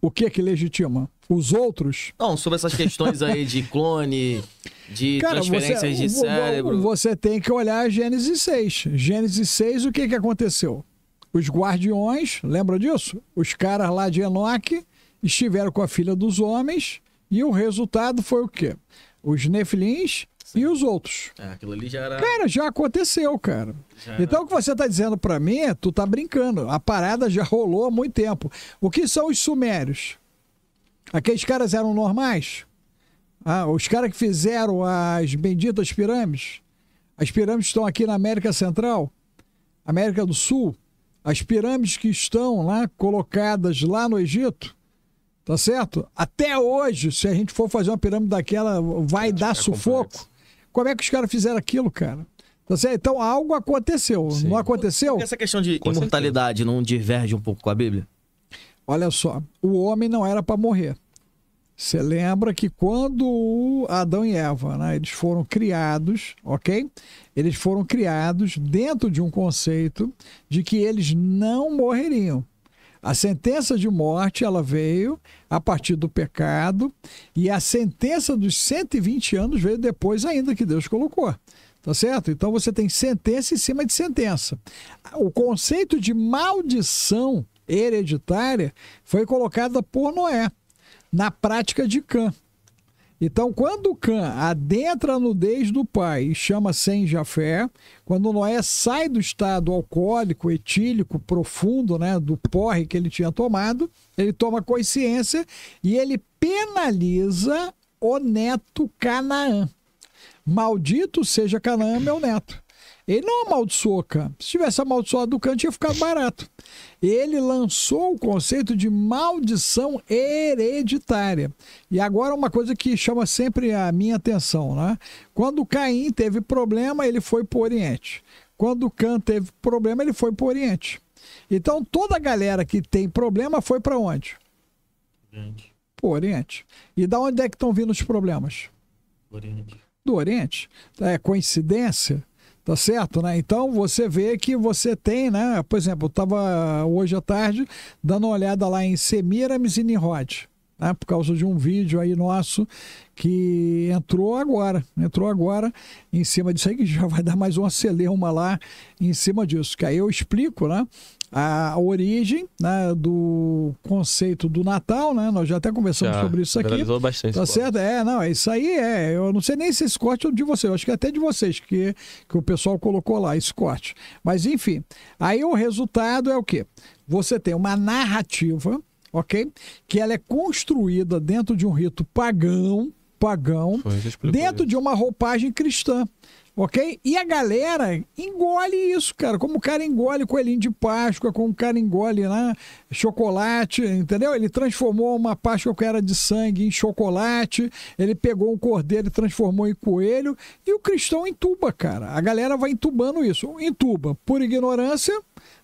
C: O que é que legitima? os outros.
A: Não, sobre essas questões aí de clone, de Cara, transferências você, de cérebro.
C: Você tem que olhar Gênesis 6. Gênesis 6, o que, que aconteceu? Os guardiões, lembra disso? Os caras lá de Enoque estiveram com a filha dos homens e o resultado foi o quê? Os nefilins e os outros. É, aquilo
A: ali já era... Cara, já aconteceu, cara. Já então o que você está
C: dizendo para mim, é, tu tá brincando. A parada já rolou há muito tempo. O que são os sumérios? Aqueles caras eram normais? Ah, os caras que fizeram as benditas pirâmides? As pirâmides estão aqui na América Central, América do Sul. As pirâmides que estão lá colocadas lá no Egito, tá certo? Até hoje, se a gente for fazer uma pirâmide daquela, vai é, dar é sufoco. Complexo. Como é que os caras fizeram aquilo, cara? Tá certo? Então algo aconteceu. Sim. Não aconteceu? Essa questão
A: de imortalidade não diverge um pouco com a Bíblia?
C: Olha só, o homem não era para morrer. Você lembra que quando Adão e Eva, né, eles foram criados, ok? Eles foram criados dentro de um conceito de que eles não morreriam. A sentença de morte ela veio a partir do pecado e a sentença dos 120 anos veio depois ainda que Deus colocou. Tá certo? Então você tem sentença em cima de sentença. O conceito de maldição hereditária foi colocada por Noé na prática de Cã. Então, quando Cã adentra a nudez do pai e chama sem Jafé, quando Noé sai do estado alcoólico, etílico, profundo, né, do porre que ele tinha tomado, ele toma consciência e ele penaliza o neto Canaã. Maldito seja Canaã, meu neto. Ele não amaldiçoou Cã. Se tivesse amaldiçoado o Cã, tinha ficado barato ele lançou o conceito de maldição hereditária. E agora uma coisa que chama sempre a minha atenção, né? Quando Caim teve problema, ele foi para o Oriente. Quando Cã teve problema, ele foi para o Oriente. Então toda a galera que tem problema foi para onde? Oriente. Pro Oriente. E da onde é que estão vindo os problemas? Oriente. Do Oriente. É coincidência? Tá certo, né? Então você vê que você tem, né? Por exemplo, eu estava hoje à tarde dando uma olhada lá em Semiramis e Nimrod, né? por causa de um vídeo aí nosso que entrou agora, entrou agora em cima disso aí, que já vai dar mais uma celeuma lá em cima disso, que aí eu explico, né? a origem né, do conceito do Natal, né? Nós já até conversamos já sobre isso aqui. bastante. Tá certo? É, não, é isso aí. É, eu não sei nem se esse corte é de você, eu acho que é até de vocês que, que o pessoal colocou lá esse corte. Mas enfim, aí o resultado é o quê? Você tem uma narrativa, ok? Que ela é construída dentro de um rito pagão, pagão, dentro isso. de uma roupagem cristã. Ok? E a galera engole isso, cara. Como o cara engole coelhinho de Páscoa, como o cara engole né, chocolate, entendeu? Ele transformou uma Páscoa que era de sangue em chocolate, ele pegou um cordeiro e transformou em coelho. E o cristão entuba, cara. A galera vai entubando isso. Entuba por ignorância,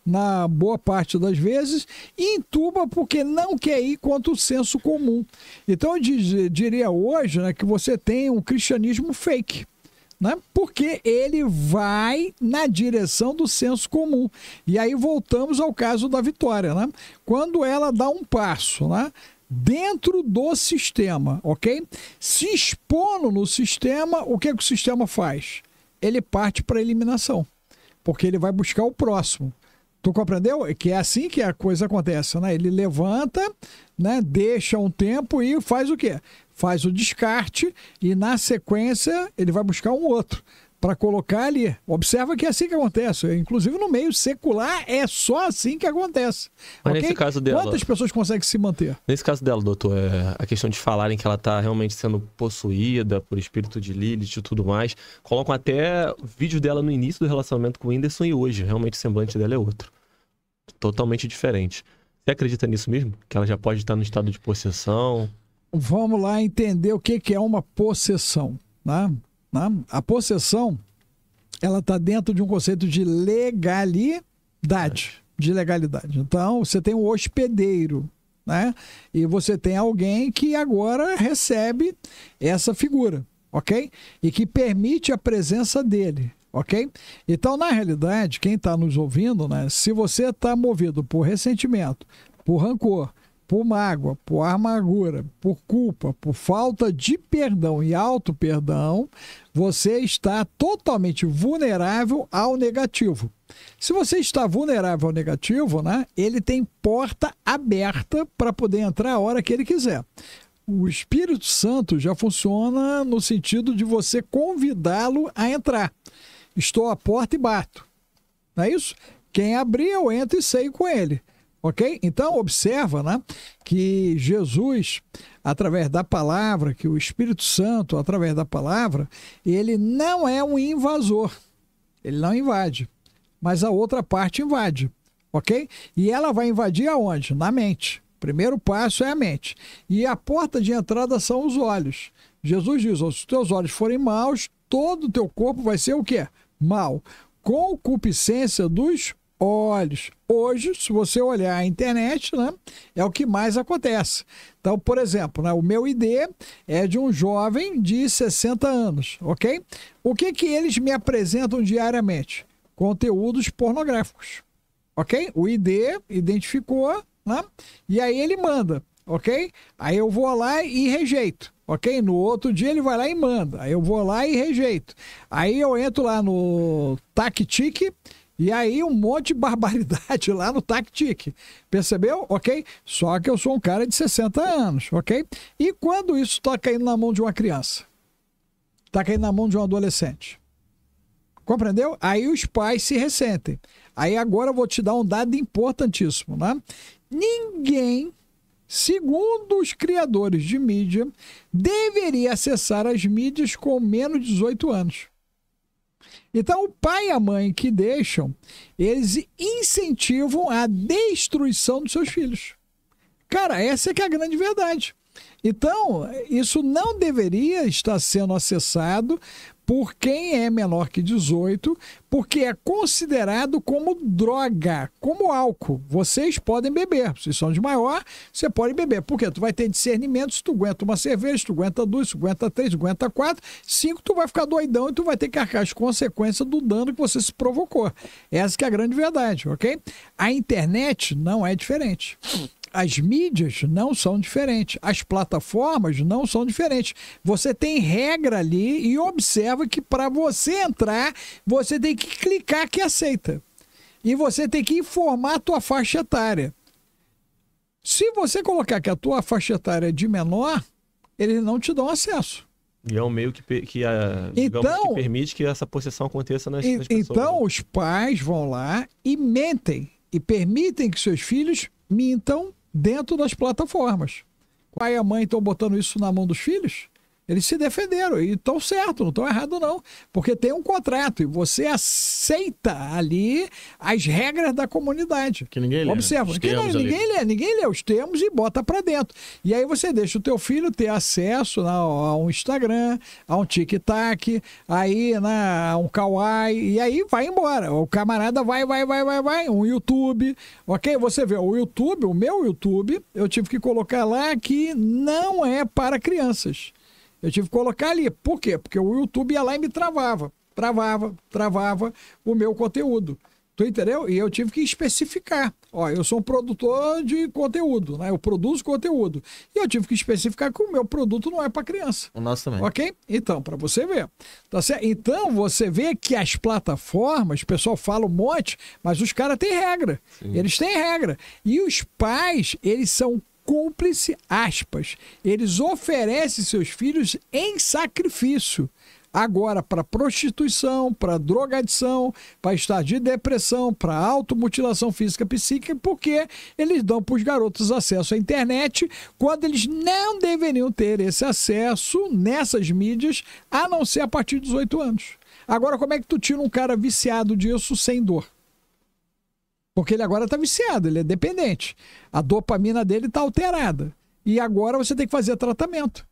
C: na boa parte das vezes, e entuba porque não quer ir contra o senso comum. Então eu diria hoje né, que você tem um cristianismo fake né? Porque ele vai na direção do senso comum. E aí voltamos ao caso da Vitória, né? Quando ela dá um passo, né? Dentro do sistema, ok? Se expondo no sistema, o que, é que o sistema faz? Ele parte para eliminação, porque ele vai buscar o próximo. Tu compreendeu? É que é assim que a coisa acontece, né? Ele levanta, né? Deixa um tempo e faz o quê? faz o descarte e na sequência ele vai buscar um outro para colocar ali. Observa que é assim que acontece. Inclusive no meio secular é só assim que acontece. Mas okay? nesse caso dela. Quantas pessoas conseguem se manter?
B: Nesse caso dela, doutor, é a questão de falarem que ela está realmente sendo possuída por espírito de Lilith e tudo mais. Colocam até vídeo dela no início do relacionamento com o Whindersson e hoje. Realmente o semblante dela é outro. Totalmente diferente. Você acredita nisso mesmo? Que ela já pode estar no estado de possessão?
C: vamos lá entender o que, que é uma possessão. Né? né? A possessão ela está dentro de um conceito de legalidade. De legalidade. Então, você tem um hospedeiro, né? E você tem alguém que agora recebe essa figura, ok? E que permite a presença dele, ok? Então, na realidade, quem está nos ouvindo, né? Se você está movido por ressentimento, por rancor, por mágoa, por amargura, por culpa, por falta de perdão e auto-perdão, você está totalmente vulnerável ao negativo. Se você está vulnerável ao negativo, né, ele tem porta aberta para poder entrar a hora que ele quiser. O Espírito Santo já funciona no sentido de você convidá-lo a entrar. Estou à porta e bato. Não é isso? Quem abrir, eu entro e saio com ele. Ok? Então, observa né, que Jesus, através da palavra, que o Espírito Santo, através da palavra, ele não é um invasor. Ele não invade. Mas a outra parte invade. Ok? E ela vai invadir aonde? Na mente. primeiro passo é a mente. E a porta de entrada são os olhos. Jesus diz: se os teus olhos forem maus, todo o teu corpo vai ser o quê? Mal. Concupiscência dos olhos. Hoje, se você olhar a internet, né, é o que mais acontece. Então, por exemplo, né, o meu ID é de um jovem de 60 anos, ok? O que que eles me apresentam diariamente? Conteúdos pornográficos, ok? O ID identificou, né? E aí ele manda, ok? Aí eu vou lá e rejeito ok? No outro dia ele vai lá e manda. Aí eu vou lá e rejeito. Aí eu entro lá no tac-tic e aí um monte de barbaridade lá no Tactic. Percebeu? Ok? Só que eu sou um cara de 60 anos, ok? E quando isso está caindo na mão de uma criança? Está caindo na mão de um adolescente. Compreendeu? Aí os pais se ressentem. Aí agora eu vou te dar um dado importantíssimo, né? Ninguém, segundo os criadores de mídia, deveria acessar as mídias com menos de 18 anos. Então, o pai e a mãe que deixam, eles incentivam a destruição dos seus filhos. Cara, essa é que é a grande verdade. Então, isso não deveria estar sendo acessado, por quem é menor que 18, porque é considerado como droga, como álcool. Vocês podem beber, Se são de maior, você pode beber. Porque tu vai ter discernimento se tu aguenta uma cerveja, se tu aguenta duas, se tu aguenta três, se tu aguenta quatro, cinco, tu vai ficar doidão e tu vai ter que arcar as consequências do dano que você se provocou. Essa que é a grande verdade, ok? A internet não é diferente as mídias não são diferentes, as plataformas não são diferentes. Você tem regra ali e observa que para você entrar, você tem que clicar que aceita. E você tem que informar a tua faixa etária. Se você colocar que a tua faixa etária é de menor, eles não te dão acesso.
B: E é um meio que, que, a, ah, então, que permite que essa possessão aconteça nas, e, nas pessoas. Então, né?
C: os pais vão lá e mentem e permitem que seus filhos mintam dentro das plataformas. Pai e a mãe estão botando isso na mão dos filhos? Eles se defenderam e estão certo, não estão errado não, porque tem um contrato e você aceita ali as regras da comunidade. Que ninguém lê. Né? Observa, que não, ninguém lê, ninguém lê os termos e bota para dentro. E aí você deixa o teu filho ter acesso a um Instagram, a um TikTok, aí na né, a um Kawaii e aí vai embora. O camarada vai, vai, vai, vai, vai, um YouTube, ok? Você vê o YouTube, o meu YouTube, eu tive que colocar lá que não é para crianças. Eu tive que colocar ali. Por quê? Porque o YouTube ia lá e me travava. Travava, travava o meu conteúdo. Tu entendeu? E eu tive que especificar. Ó, eu sou um produtor de conteúdo, né? Eu produzo conteúdo. E eu tive que especificar que o meu produto não é para criança.
A: O nosso também. Ok?
C: Então, para você ver. Tá certo? Então, você vê que as plataformas, o pessoal fala um monte, mas os caras têm regra. Sim. Eles têm regra. E os pais, eles são cúmplice, aspas, eles oferecem seus filhos em sacrifício. Agora, para prostituição, para drogadição, para estar de depressão, para automutilação física e psíquica, porque eles dão para os garotos acesso à internet quando eles não deveriam ter esse acesso nessas mídias, a não ser a partir dos 18 anos. Agora, como é que tu tira um cara viciado disso sem dor? Porque ele agora está viciado, ele é dependente. A dopamina dele está alterada. E agora você tem que fazer tratamento.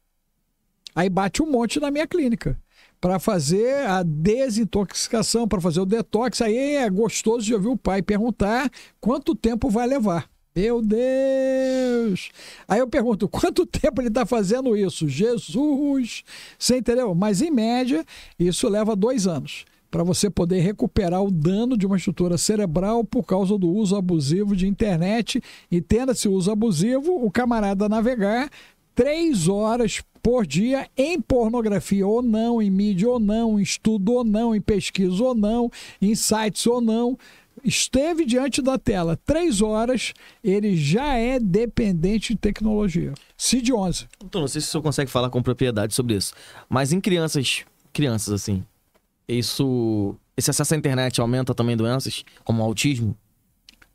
C: Aí bate um monte na minha clínica para fazer a desintoxicação, para fazer o detox. Aí é gostoso de ouvir o pai perguntar quanto tempo vai levar. Meu Deus! Aí eu pergunto, quanto tempo ele está fazendo isso? Jesus! Você entendeu? Mas em média, isso leva dois anos para você poder recuperar o dano de uma estrutura cerebral por causa do uso abusivo de internet. entenda se o uso abusivo, o camarada navegar três horas por dia em pornografia ou não, em mídia ou não, em estudo ou não, em pesquisa ou não, em sites ou não. Esteve diante da tela três horas, ele já é dependente de tecnologia. CID-11.
A: Então, não sei se o senhor consegue falar com propriedade sobre isso, mas em crianças, crianças assim, isso, esse acesso à internet aumenta também
C: doenças como o autismo?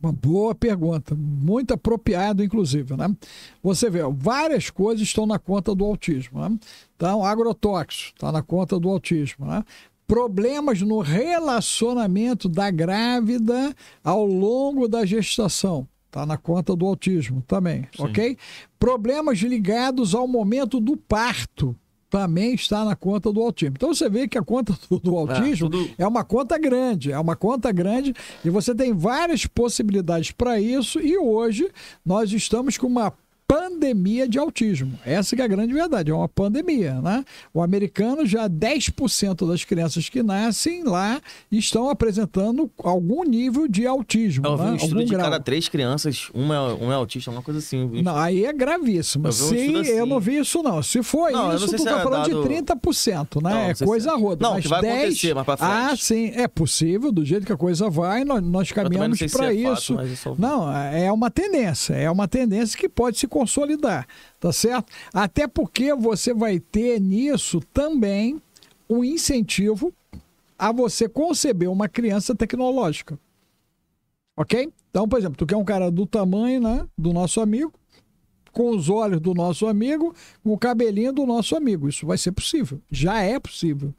C: Uma boa pergunta, muito apropriado, inclusive, né? Você vê, várias coisas estão na conta do autismo, né? Então, agrotóxico está na conta do autismo, né? Problemas no relacionamento da grávida ao longo da gestação. Está na conta do autismo também, Sim. ok? Problemas ligados ao momento do parto também está na conta do autismo. Então você vê que a conta do, do é, autismo é, tudo... é, uma conta grande, é uma conta grande e você tem várias possibilidades para isso e hoje nós estamos com uma pandemia de autismo. Essa é a grande verdade, é uma pandemia, né? O americano já 10% das crianças que nascem lá estão apresentando algum nível de autismo. Eu vi né? um estudo algum de grau. cada
A: três crianças, uma, é, uma é autista, uma coisa assim.
C: não, aí é gravíssimo. Eu, se, um assim. eu não assim. vi isso não. Se for não, isso, tu tá é falando dado... de 30%, né? Não, é, é coisa se... roda. Não, mas que vai 10... acontecer mais pra ah, frente. Ah, sim, é possível, do jeito que a coisa vai, nós, nós caminhamos para isso. É fato, não, é uma tendência, é uma tendência que pode se consolidar, tá certo? Até porque você vai ter nisso também um incentivo a você conceber uma criança tecnológica. Ok? Então, por exemplo, tu quer um cara do tamanho né, do nosso amigo, com os olhos do nosso amigo, com o cabelinho do nosso amigo. Isso vai ser possível. Já é possível.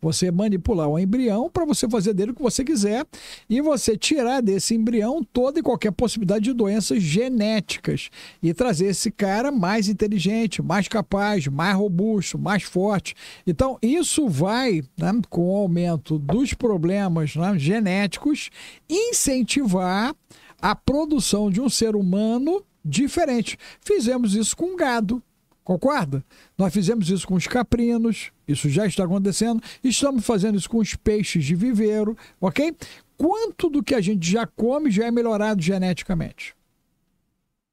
C: Você manipular um embrião para você fazer dele o que você quiser e você tirar desse embrião toda e qualquer possibilidade de doenças genéticas e trazer esse cara mais inteligente, mais capaz, mais robusto, mais forte. Então, isso vai, né, com o aumento dos problemas né, genéticos, incentivar a produção de um ser humano diferente. Fizemos isso com gado. Concorda? Nós fizemos isso com os caprinos, isso já está acontecendo, estamos fazendo isso com os peixes de viveiro, ok? Quanto do que a gente já come já é melhorado geneticamente?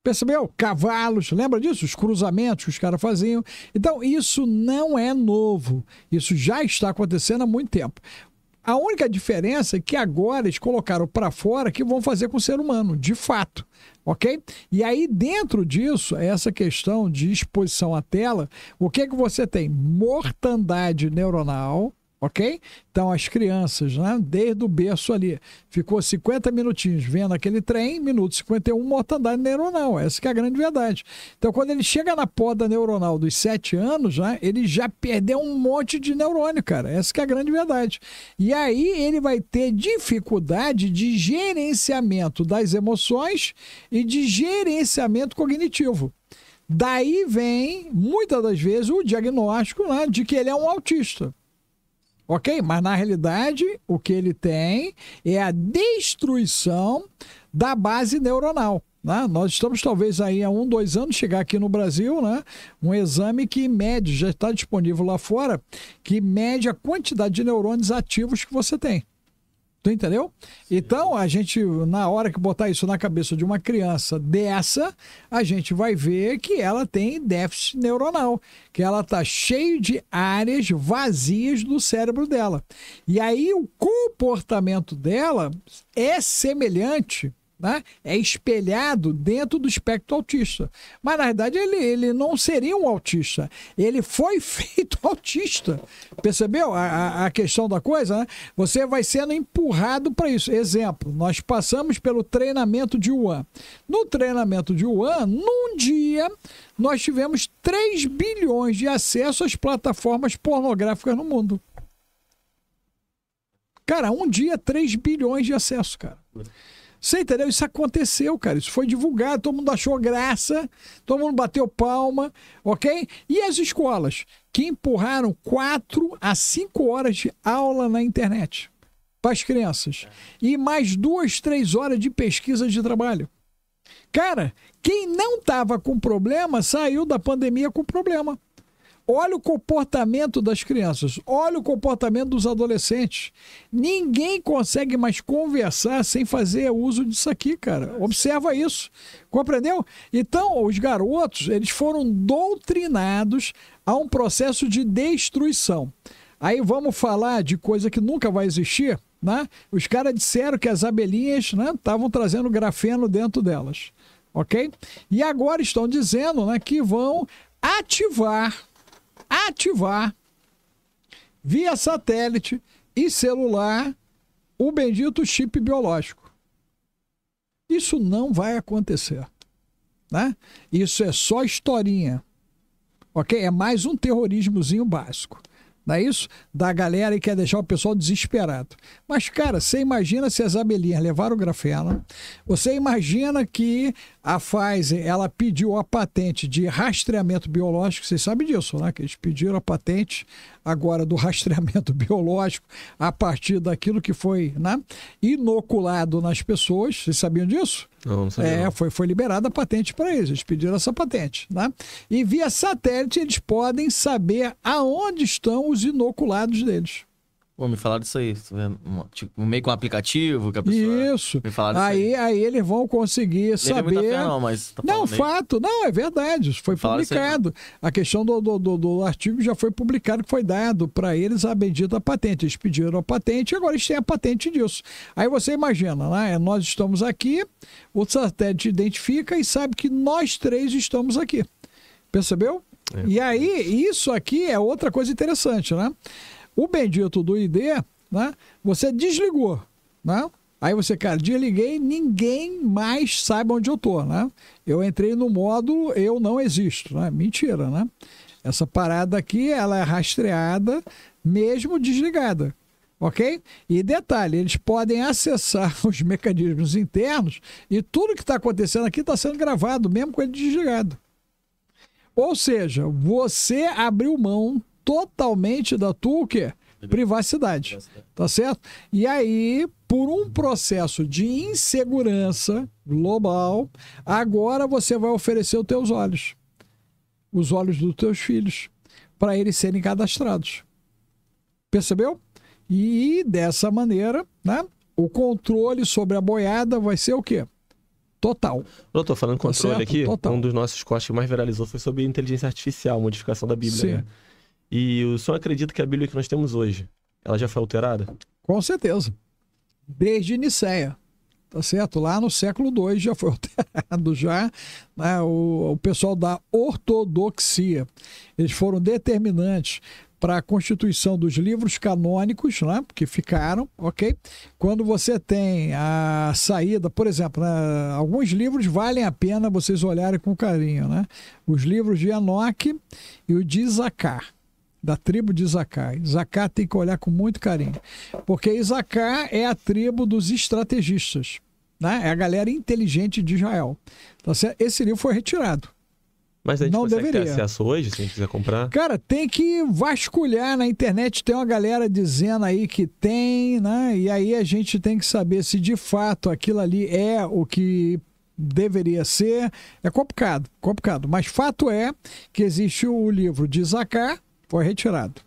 C: Percebeu? Cavalos, lembra disso? Os cruzamentos que os caras faziam. Então, isso não é novo. Isso já está acontecendo há muito tempo. A única diferença é que agora eles colocaram para fora que vão fazer com o ser humano, de fato ok? E aí, dentro disso, é essa questão de exposição à tela, o que é que você tem? Mortandade neuronal, ok? Então as crianças, né, desde o berço ali, ficou 50 minutinhos vendo aquele trem, minuto 51, mortandade neuronal, essa que é a grande verdade. Então quando ele chega na poda neuronal dos 7 anos, né, ele já perdeu um monte de neurônio, cara, essa que é a grande verdade. E aí ele vai ter dificuldade de gerenciamento das emoções e de gerenciamento cognitivo. Daí vem, muitas das vezes, o diagnóstico né, de que ele é um autista. Ok? Mas na realidade, o que ele tem é a destruição da base neuronal. Né? Nós estamos talvez aí há um, dois anos chegar aqui no Brasil, né? um exame que mede, já está disponível lá fora, que mede a quantidade de neurônios ativos que você tem. Tu entendeu? Sim. Então, a gente, na hora que botar isso na cabeça de uma criança dessa, a gente vai ver que ela tem déficit neuronal, que ela tá cheio de áreas vazias do cérebro dela. E aí o comportamento dela é semelhante né? é espelhado dentro do espectro autista. Mas, na verdade, ele, ele não seria um autista. Ele foi feito autista. Percebeu a, a, questão da coisa? Né? Você vai sendo empurrado para isso. Exemplo, nós passamos pelo treinamento de Wuhan. No treinamento de Wuhan, num dia, nós tivemos 3 bilhões de acesso às plataformas pornográficas no mundo. Cara, um dia 3 bilhões de acesso, cara. Você entendeu? Isso aconteceu, cara. Isso foi divulgado, todo mundo achou graça, todo mundo bateu palma, ok? E as escolas que empurraram quatro a cinco horas de aula na internet para as crianças. E mais duas, três horas de pesquisa de trabalho. Cara, quem não estava com problema saiu da pandemia com problema. Olha o comportamento das crianças, olha o comportamento dos adolescentes. Ninguém consegue mais conversar sem fazer uso disso aqui, cara. Observa isso. Compreendeu? Então, os garotos, eles foram doutrinados a um processo de destruição. Aí vamos falar de coisa que nunca vai existir, né? Os caras disseram que as abelhinhas né, estavam trazendo grafeno dentro delas, ok? E agora estão dizendo né, que vão ativar ativar via satélite e celular o bendito chip biológico. Isso não vai acontecer. Né? Isso é só historinha. Ok? É mais um terrorismozinho básico. Não é isso? Da galera que quer deixar o pessoal desesperado. Mas, cara, você imagina se as abelhinhas levaram grafena. Você imagina que a Pfizer ela pediu a patente de rastreamento biológico, vocês sabem disso, né? Que eles pediram a patente agora do rastreamento biológico a partir daquilo que foi né? inoculado nas pessoas. Vocês sabiam disso? Não, não sabia. É, foi, foi liberada a patente para eles, eles pediram essa patente. Né? E via satélite eles podem saber aonde estão os inoculados deles.
A: Pô, me falaram disso aí. Tipo, meio com um aplicativo que a
C: pessoa. Isso. Me falaram disso aí. Aí, aí eles vão conseguir é saber. Fé, não, mas tá não fato. Não, é verdade. Isso foi publicado. aí, a questão do, do, do, do, artigo já foi publicado, que foi dado para eles a bendita patente. Eles pediram a patente e agora eles têm a patente disso. Aí você imagina, né? Nós estamos aqui, o satélite identifica e sabe que nós três estamos aqui. Percebeu? É. E aí, isso aqui é outra coisa interessante, né? O bendito do ID, né? Você desligou, né? Aí você, cara, desliguei, ninguém mais sabe onde eu tô, né? Eu entrei no módulo, eu não existo, né? Mentira, né? Essa parada aqui, ela é rastreada, mesmo desligada, ok? E detalhe, eles podem acessar os mecanismos internos e tudo que está acontecendo aqui está sendo gravado, mesmo com ele desligado. Ou seja, você abriu mão totalmente da Tucker privacidade, tá certo? E aí, por um processo de insegurança global, agora você vai oferecer os teus olhos, os olhos dos teus filhos, para eles serem cadastrados. Percebeu? E dessa maneira, né? O controle sobre a boiada vai ser o quê? Total.
B: Eu tô falando tá controle tá aqui. Total. Um dos nossos cortes que mais viralizou foi sobre inteligência artificial, modificação da Bíblia. Sim. Né? E o senhor acredita que a Bíblia que nós temos hoje, ela já foi alterada?
C: Com certeza. Desde Nicéia tá certo? Lá no século II já foi alterado já, né? o, o pessoal da ortodoxia, eles foram determinantes para a constituição dos livros canônicos, né, que ficaram, ok? Quando você tem a saída, por exemplo, né, alguns livros valem a pena vocês olharem com carinho, né? Os livros de Enoque e o de Isacar, da tribo de Isaacar. Isaacar tem que olhar com muito carinho, porque Isaacar é a tribo dos estrategistas, né? é a galera inteligente de Israel. Então, esse livro foi retirado.
B: Mas a gente não consegue deveria. ter acesso hoje, se a gente quiser comprar?
C: Cara, tem que vasculhar na internet, tem uma galera dizendo aí que tem, né? E aí a gente tem que saber se de fato aquilo ali é o que deveria ser. É complicado, complicado. Mas fato é que existe o livro de Zacar, foi retirado.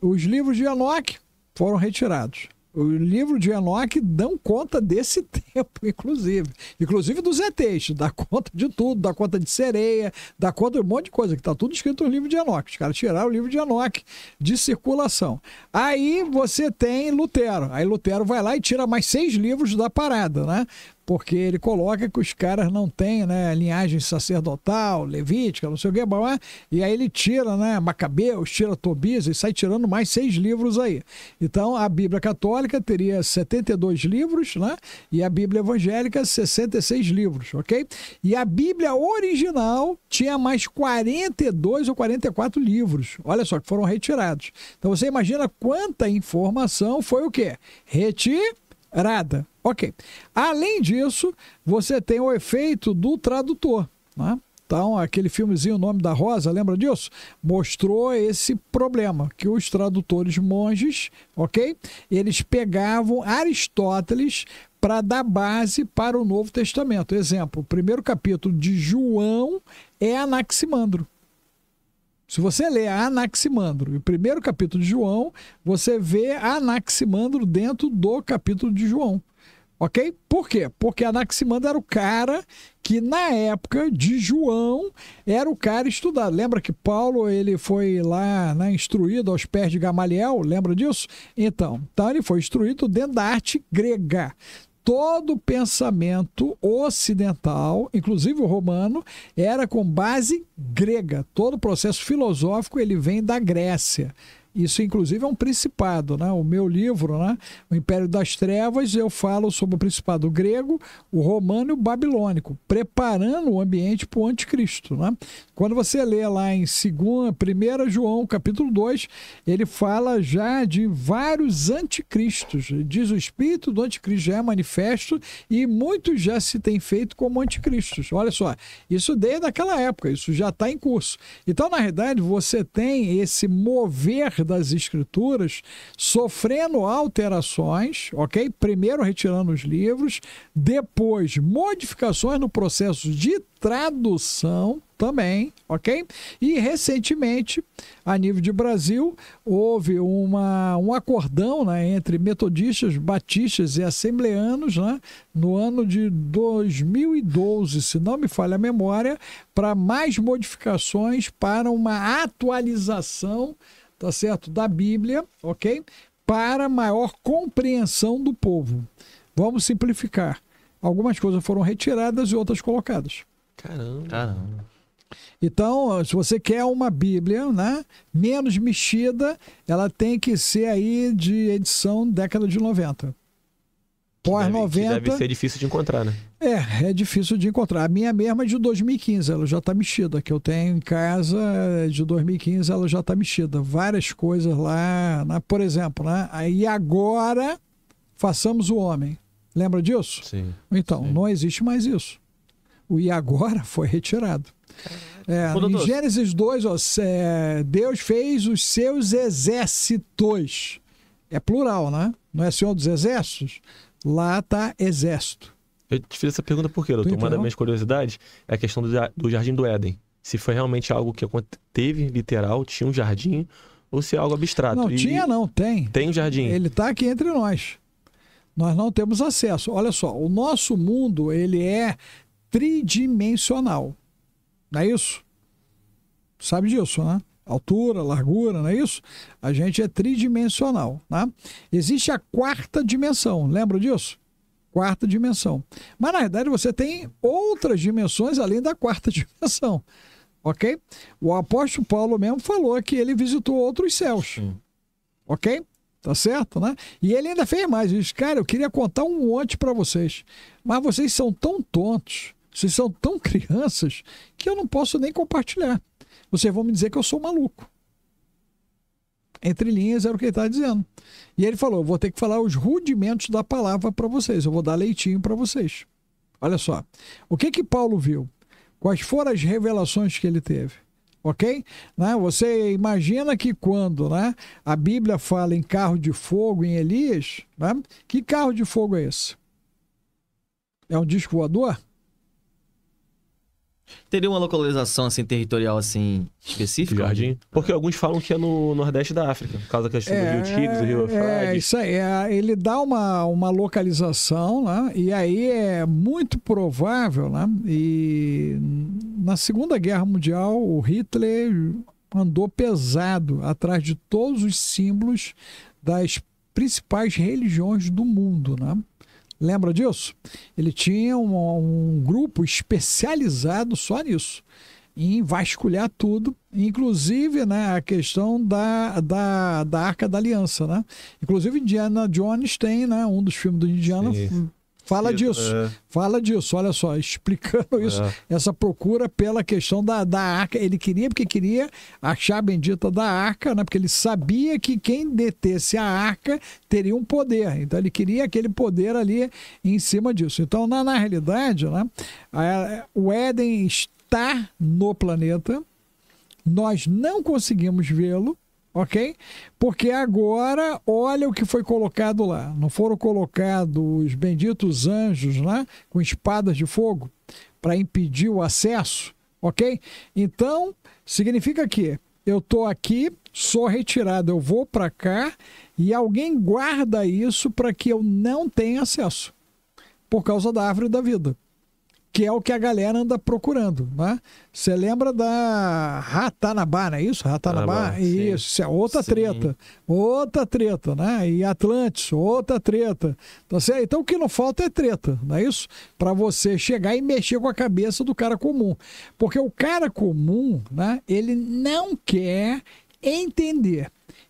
C: Os livros de Enoch foram retirados. O livro de Enoch dão conta desse tempo, inclusive. Inclusive dos ETs, dá conta de tudo, dá conta de sereia, dá conta de um monte de coisa, que está tudo escrito no livro de Enoch. Os caras tiraram o livro de Enoch de circulação. Aí você tem Lutero. Aí Lutero vai lá e tira mais seis livros da parada, né? porque ele coloca que os caras não têm né, linhagem sacerdotal, levítica, não sei o que, e aí ele tira né, Macabeus, tira Tobias e sai tirando mais seis livros aí. Então a Bíblia Católica teria 72 livros né, e a Bíblia Evangélica 66 livros, ok? E a Bíblia original tinha mais 42 ou 44 livros, olha só, que foram retirados. Então você imagina quanta informação foi o quê? Retirada Nada. Ok. Além disso, você tem o efeito do tradutor. Né? Então, aquele filmezinho O Nome da Rosa, lembra disso? Mostrou esse problema, que os tradutores monges, ok? Eles pegavam Aristóteles para dar base para o Novo Testamento. Exemplo, o primeiro capítulo de João é Anaximandro. Se você ler Anaximandro o primeiro capítulo de João, você vê Anaximandro dentro do capítulo de João. Ok? Por quê? Porque Anaximandro era o cara que, na época de João, era o cara estudado. Lembra que Paulo ele foi lá né, instruído aos pés de Gamaliel? Lembra disso? Então, então, ele foi instruído dentro da arte grega todo pensamento ocidental, inclusive o romano, era com base grega. Todo o processo filosófico ele vem da Grécia. Isso, inclusive, é um principado, né? O meu livro, né? O Império das Trevas, eu falo sobre o principado grego, o romano e o babilônico, preparando o ambiente para o anticristo, né? Quando você lê lá em 1 João, capítulo 2, ele fala já de vários anticristos. Diz o espírito do anticristo já é manifesto e muitos já se têm feito como anticristos. Olha só, isso desde aquela época, isso já está em curso. Então, na realidade, você tem esse mover das escrituras, sofrendo alterações, ok? Primeiro retirando os livros, depois modificações no processo de tradução também, ok? E recentemente, a nível de Brasil, houve uma, um acordão né, entre metodistas, batistas e assembleanos né, no ano de 2012, se não me falha a memória, para mais modificações para uma atualização tá certo? Da Bíblia, ok? Para maior compreensão do povo. Vamos simplificar. Algumas coisas foram retiradas e outras colocadas.
A: Caramba. Caramba.
C: Então, se você quer uma Bíblia, né, menos mexida, ela tem que ser aí de edição década de 90 pós 90. Deve ser
B: difícil de encontrar, né?
C: É, é difícil de encontrar. A minha mesma é de 2015, ela já está mexida. que eu tenho em casa é de 2015, ela já está mexida. Várias coisas lá, né? por exemplo, né? aí agora façamos o homem. Lembra disso? Sim. Então, sim. não existe mais isso. O e agora foi retirado. É, em Gênesis 2, ó, é, Deus fez os seus exércitos. É plural, né? Não é Senhor dos Exércitos? Lá tá exército.
B: Eu te fiz essa pergunta porque, doutor, uma das minhas curiosidades é a questão do, do Jardim do Éden. Se foi realmente algo que teve literal, tinha um jardim, ou se é algo abstrato. Não, e... tinha
C: não, tem.
B: Tem um jardim. Ele
C: está aqui entre nós. Nós não temos acesso. Olha só, o nosso mundo, ele é tridimensional. Não é isso? Sabe disso, né? altura, largura, não é isso? A gente é tridimensional, né? Existe a quarta dimensão, lembra disso? Quarta dimensão. Mas na verdade você tem outras dimensões além da quarta dimensão, ok? O apóstolo Paulo mesmo falou que ele visitou outros céus, Sim. ok? Tá certo, né? E ele ainda fez mais. Ele disse, cara, eu queria contar um monte para vocês, mas vocês são tão tontos, vocês são tão crianças que eu não posso nem compartilhar vocês vão me dizer que eu sou maluco. Entre linhas era o que ele está dizendo. E ele falou: vou ter que falar os rudimentos da palavra para vocês, eu vou dar leitinho para vocês. Olha só. O que que Paulo viu? Quais foram as revelações que ele teve? ok? Né? Você imagina que quando né, a Bíblia fala em carro de fogo em Elias, né, que carro de fogo é esse? É um disco voador?
A: Teria uma localização, assim, territorial, assim, específica? Jardim. Porque alguns falam que é no Nordeste da África, por causa da questão
C: é, do Rio é, Tigre, do Rio Eufrates. É, isso aí. É, ele dá uma, uma localização, né? E aí é muito provável, né? E na Segunda Guerra Mundial, o Hitler andou pesado atrás de todos os símbolos das principais religiões do mundo, né? Lembra disso? Ele tinha um, um grupo especializado só nisso, em vasculhar tudo, inclusive né, a questão da, da, da Arca da Aliança. Né? Inclusive, Indiana Jones tem né, um dos filmes do Indiana. Sim Fala disso, é. fala disso, olha só, explicando é. isso, é. essa procura pela questão da, da arca. Ele queria, porque queria achar a bendita da arca, né? porque ele sabia que quem detesse a arca teria um poder. Então ele queria aquele poder ali em cima disso. Então, na, na realidade, né? A, o Éden está no planeta, nós não conseguimos vê-lo ok? Porque agora, olha o que foi colocado lá. Não foram colocados os benditos anjos lá né? com espadas de fogo para impedir o acesso, ok? Então, significa que eu estou aqui, sou retirado, eu vou para cá e alguém guarda isso para que eu não tenha acesso por causa da árvore da vida que é o que a galera anda procurando, né? Você lembra da Ratanabá, não é isso? Ratanabá? Ah, isso, é outra sim. treta. Outra treta, né? E Atlantis, outra treta. Então, assim, então o que não falta é treta, não é isso? Para você chegar e mexer com a cabeça do cara comum. Porque o cara comum, né? Ele não quer entender.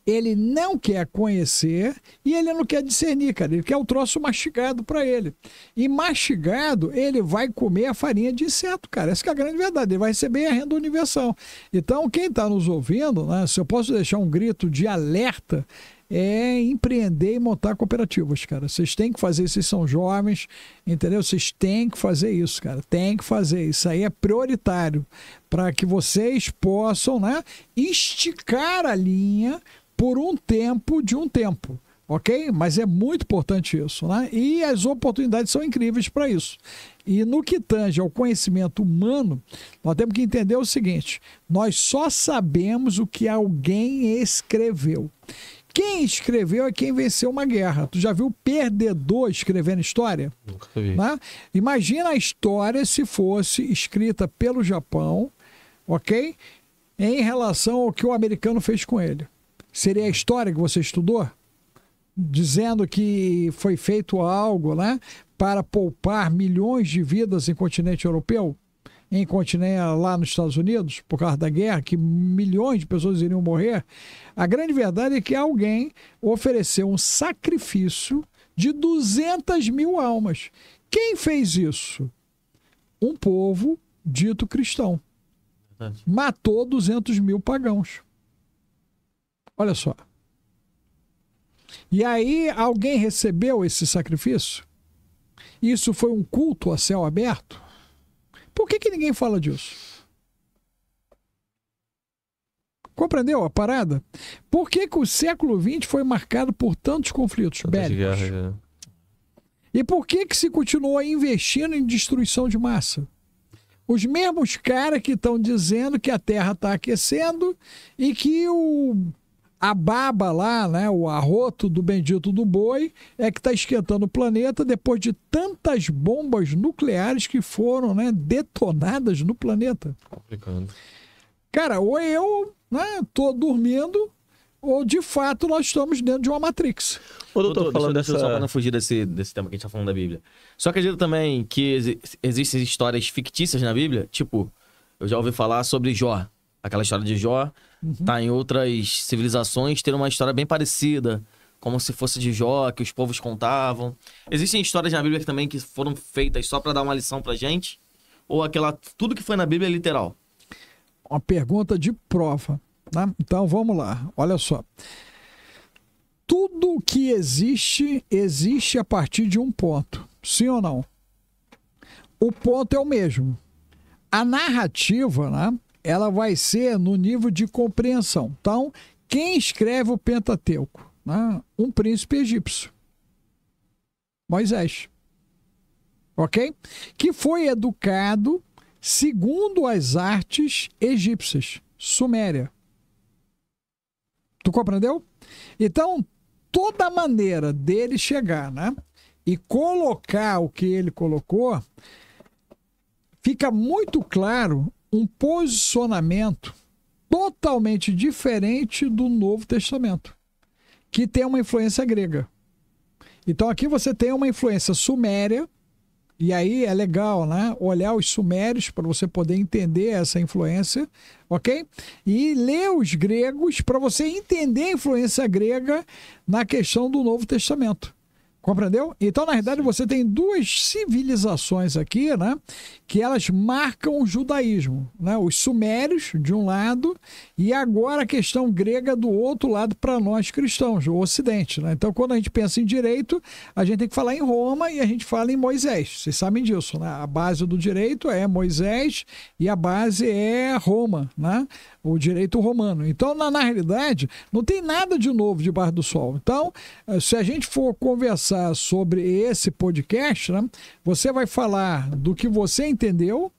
C: Ele não quer conhecer e ele não quer discernir, cara. Ele quer o troço mastigado para ele. E mastigado, ele vai comer a farinha de inseto, cara. Essa é a grande verdade. Ele vai receber a renda universal. Então, quem está nos ouvindo, né, se eu posso deixar um grito de alerta, é empreender e montar cooperativas, cara. Vocês têm que fazer, vocês são jovens, entendeu? Vocês têm que fazer isso, cara. Tem que fazer. Isso aí é prioritário para que vocês possam, né, esticar a linha por um tempo de um tempo ok? Mas é muito importante isso, né? E as oportunidades são incríveis para isso. E no que tange ao conhecimento humano, nós temos que entender o seguinte: nós só sabemos o que alguém escreveu. Quem escreveu é quem venceu uma guerra. Tu já viu perdedor escrevendo história? Nunca vi. Né? Imagina a história se fosse escrita pelo Japão, ok? Em relação ao que o americano fez com ele. Seria a história que você estudou? Dizendo que foi feito algo, né? Para poupar milhões de vidas em continente europeu? em Continenha, lá nos Estados Unidos, por causa da guerra, que milhões de pessoas iriam morrer. A grande verdade é que alguém ofereceu um sacrifício de 200 mil almas. Quem fez isso? Um povo dito cristão. Verdade. Matou 200 mil pagãos. Olha só. E aí, alguém recebeu esse sacrifício? Isso foi um culto a céu aberto? Por que, que ninguém fala disso? Compreendeu a parada? Por que, que o século XX foi marcado por tantos conflitos Tantas bélicos? é. E por que, que se continua investindo em destruição de massa? Os mesmos caras que estão dizendo que a Terra está aquecendo e que o a baba lá, né, o arroto do bendito do boi, é que está esquentando o planeta depois de tantas bombas nucleares que foram né, detonadas no planeta. Complicando. Cara, ou eu né, dormindo, ou de fato nós estamos dentro de uma Matrix. Ô, doutor, falando deixa, dessa... Deixa só para não
A: fugir desse, desse tema que a gente está falando da Bíblia. Só acredita também que ex existem histórias fictícias na Bíblia? Tipo, eu já ouvi falar sobre Jó, aquela história de Jó uhum. tá em outras civilizações, ter uma história bem parecida, como se fosse de Jó, que os povos contavam. Existem histórias na Bíblia também que foram feitas só para dar uma lição pra gente? Ou aquela tudo que foi na Bíblia é literal?
C: Uma pergunta de prova, né? Então vamos lá. Olha só. Tudo que existe existe a partir de um ponto. Sim ou não? O ponto é o mesmo. A narrativa, né? ela vai ser no nível de compreensão. Então, quem escreve o Pentateuco? Né? Um príncipe egípcio. Moisés. Ok? Que foi educado segundo as artes egípcias, suméria. Tu compreendeu? Então, toda maneira dele chegar, né? E colocar o que ele colocou, fica muito claro um posicionamento totalmente diferente do Novo Testamento, que tem uma influência grega. Então aqui você tem uma influência suméria, e aí é legal, né? Olhar os sumérios para você poder entender essa influência, ok? E ler os gregos para você entender a influência grega na questão do Novo Testamento. Compreendeu? Então, na realidade, você tem duas civilizações aqui, né? Que elas marcam o judaísmo, né? Os sumérios, de um lado, e agora a questão grega do outro lado para nós cristãos, o ocidente, né? Então, quando a gente pensa em direito, a gente tem que falar em Roma e a gente fala em Moisés. Vocês sabem disso, né? A base do direito é Moisés e a base é Roma, né? o direito romano. Então, na, na realidade, não tem nada de novo debaixo do sol. Então, eh, se a gente for conversar sobre esse podcast, né, você vai falar do que você entendeu,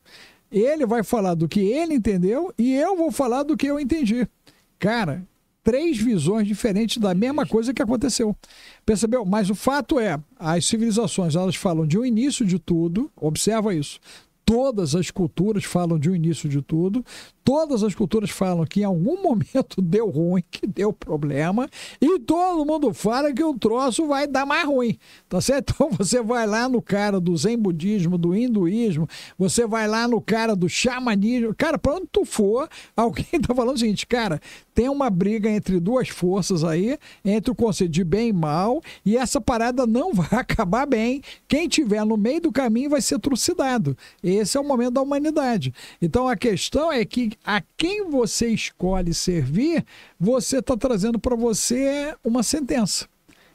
C: ele vai falar do que ele entendeu e eu vou falar do que eu entendi. Cara, três visões diferentes da mesma coisa que aconteceu. Percebeu? Mas o fato é, as civilizações, elas falam de um início de tudo, observa isso. Todas as culturas falam de um início de tudo, todas as culturas falam que em algum momento deu ruim, que deu problema, e todo mundo fala que o troço vai dar mais ruim, tá certo? Então você vai lá no cara do Zen budismo, do hinduísmo, você vai lá no cara do xamanismo, cara, pra onde tu for, alguém tá falando o seguinte, cara, tem uma briga entre duas forças aí, entre o conceito de bem e mal, e essa parada não vai acabar bem. Quem tiver no meio do caminho vai ser trucidado. Esse é o momento da humanidade. Então a questão é que a quem você escolhe servir, você está trazendo para você uma sentença.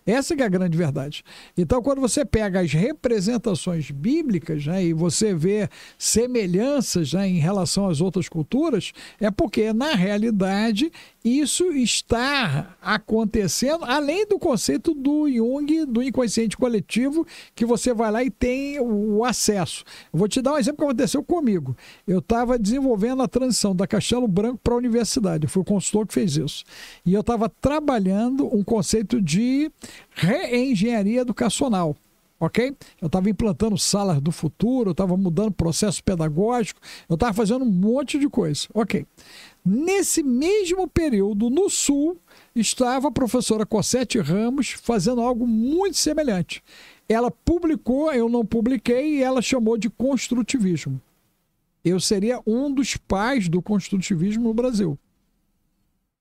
C: Essa é a grande verdade. Então, quando você pega as representações bíblicas né, e você vê semelhanças né, em relação às outras culturas, é porque, na realidade, isso está acontecendo, além do conceito do Jung, do inconsciente coletivo, que você vai lá e tem o acesso. Eu vou te dar um exemplo que aconteceu comigo. Eu estava desenvolvendo a transição da Castelo Branco para a universidade, eu fui o consultor que fez isso. E eu estava trabalhando um conceito de reengenharia educacional ok? Eu estava implantando salas do futuro, eu estava mudando processo pedagógico, eu estava fazendo um monte de coisa, ok? Nesse mesmo período, no Sul, estava a professora Cossete Ramos fazendo algo muito semelhante. Ela publicou, eu não publiquei, e ela chamou de construtivismo. Eu seria um dos pais do construtivismo no Brasil.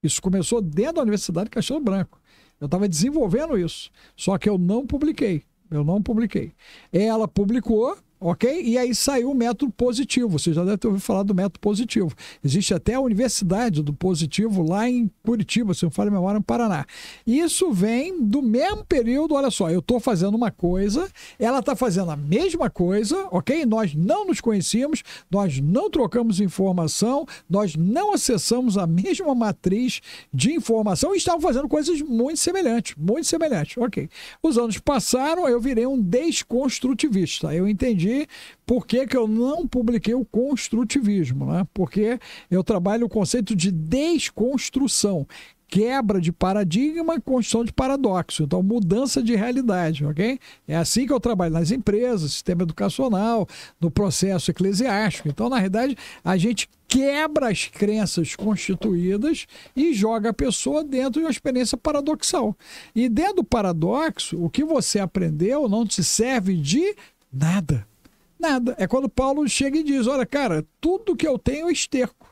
C: Isso começou dentro da Universidade de Castelo Branco. Eu estava desenvolvendo isso, só que eu não publiquei. Eu não publiquei. Ela publicou ok? E aí saiu o método positivo. Você já deve ter ouvido falar do método positivo. Existe até a Universidade do Positivo lá em Curitiba, se não falha a memória, no Paraná. Isso vem do mesmo período. Olha só, eu estou fazendo uma coisa, ela está fazendo a mesma coisa, ok? Nós não nos conhecíamos, nós não trocamos informação, nós não acessamos a mesma matriz de informação e estavam fazendo coisas muito semelhantes, muito semelhantes, ok? Os anos passaram, eu virei um desconstrutivista. Eu entendi por que, que eu não publiquei o construtivismo? Né? Porque eu trabalho o conceito de desconstrução quebra de paradigma, construção de paradoxo. Então, mudança de realidade, ok? É assim que eu trabalho nas empresas, sistema educacional, no processo eclesiástico. Então, na realidade, a gente quebra as crenças constituídas e joga a pessoa dentro de uma experiência paradoxal. E dentro do paradoxo, o que você aprendeu não te serve de nada. Nada. É quando Paulo chega e diz: Olha, cara, tudo que eu tenho é esterco.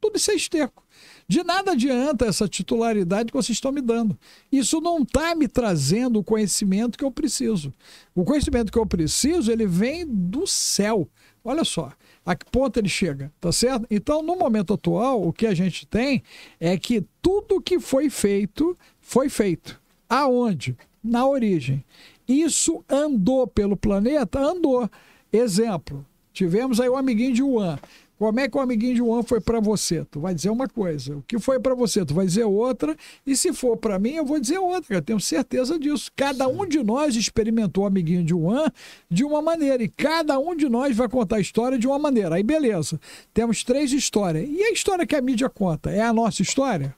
C: Tudo isso é esterco. De nada adianta essa titularidade que vocês estão me dando. Isso não está me trazendo o conhecimento que eu preciso. O conhecimento que eu preciso, ele vem do céu. Olha só, a que ponto ele chega, tá certo? Então, no momento atual, o que a gente tem é que tudo que foi feito, foi feito. Aonde? Na origem. Isso andou pelo planeta? Andou. Exemplo, tivemos aí o amiguinho de Juan. Como é que o amiguinho de Juan foi para você? Tu vai dizer uma coisa. O que foi para você? Tu vai dizer outra. E se for para mim, eu vou dizer outra. Eu tenho certeza disso. Cada um de nós experimentou o amiguinho de Juan de uma maneira. E cada um de nós vai contar a história de uma maneira. Aí, beleza. Temos três histórias. E a história que a mídia conta? É a nossa história?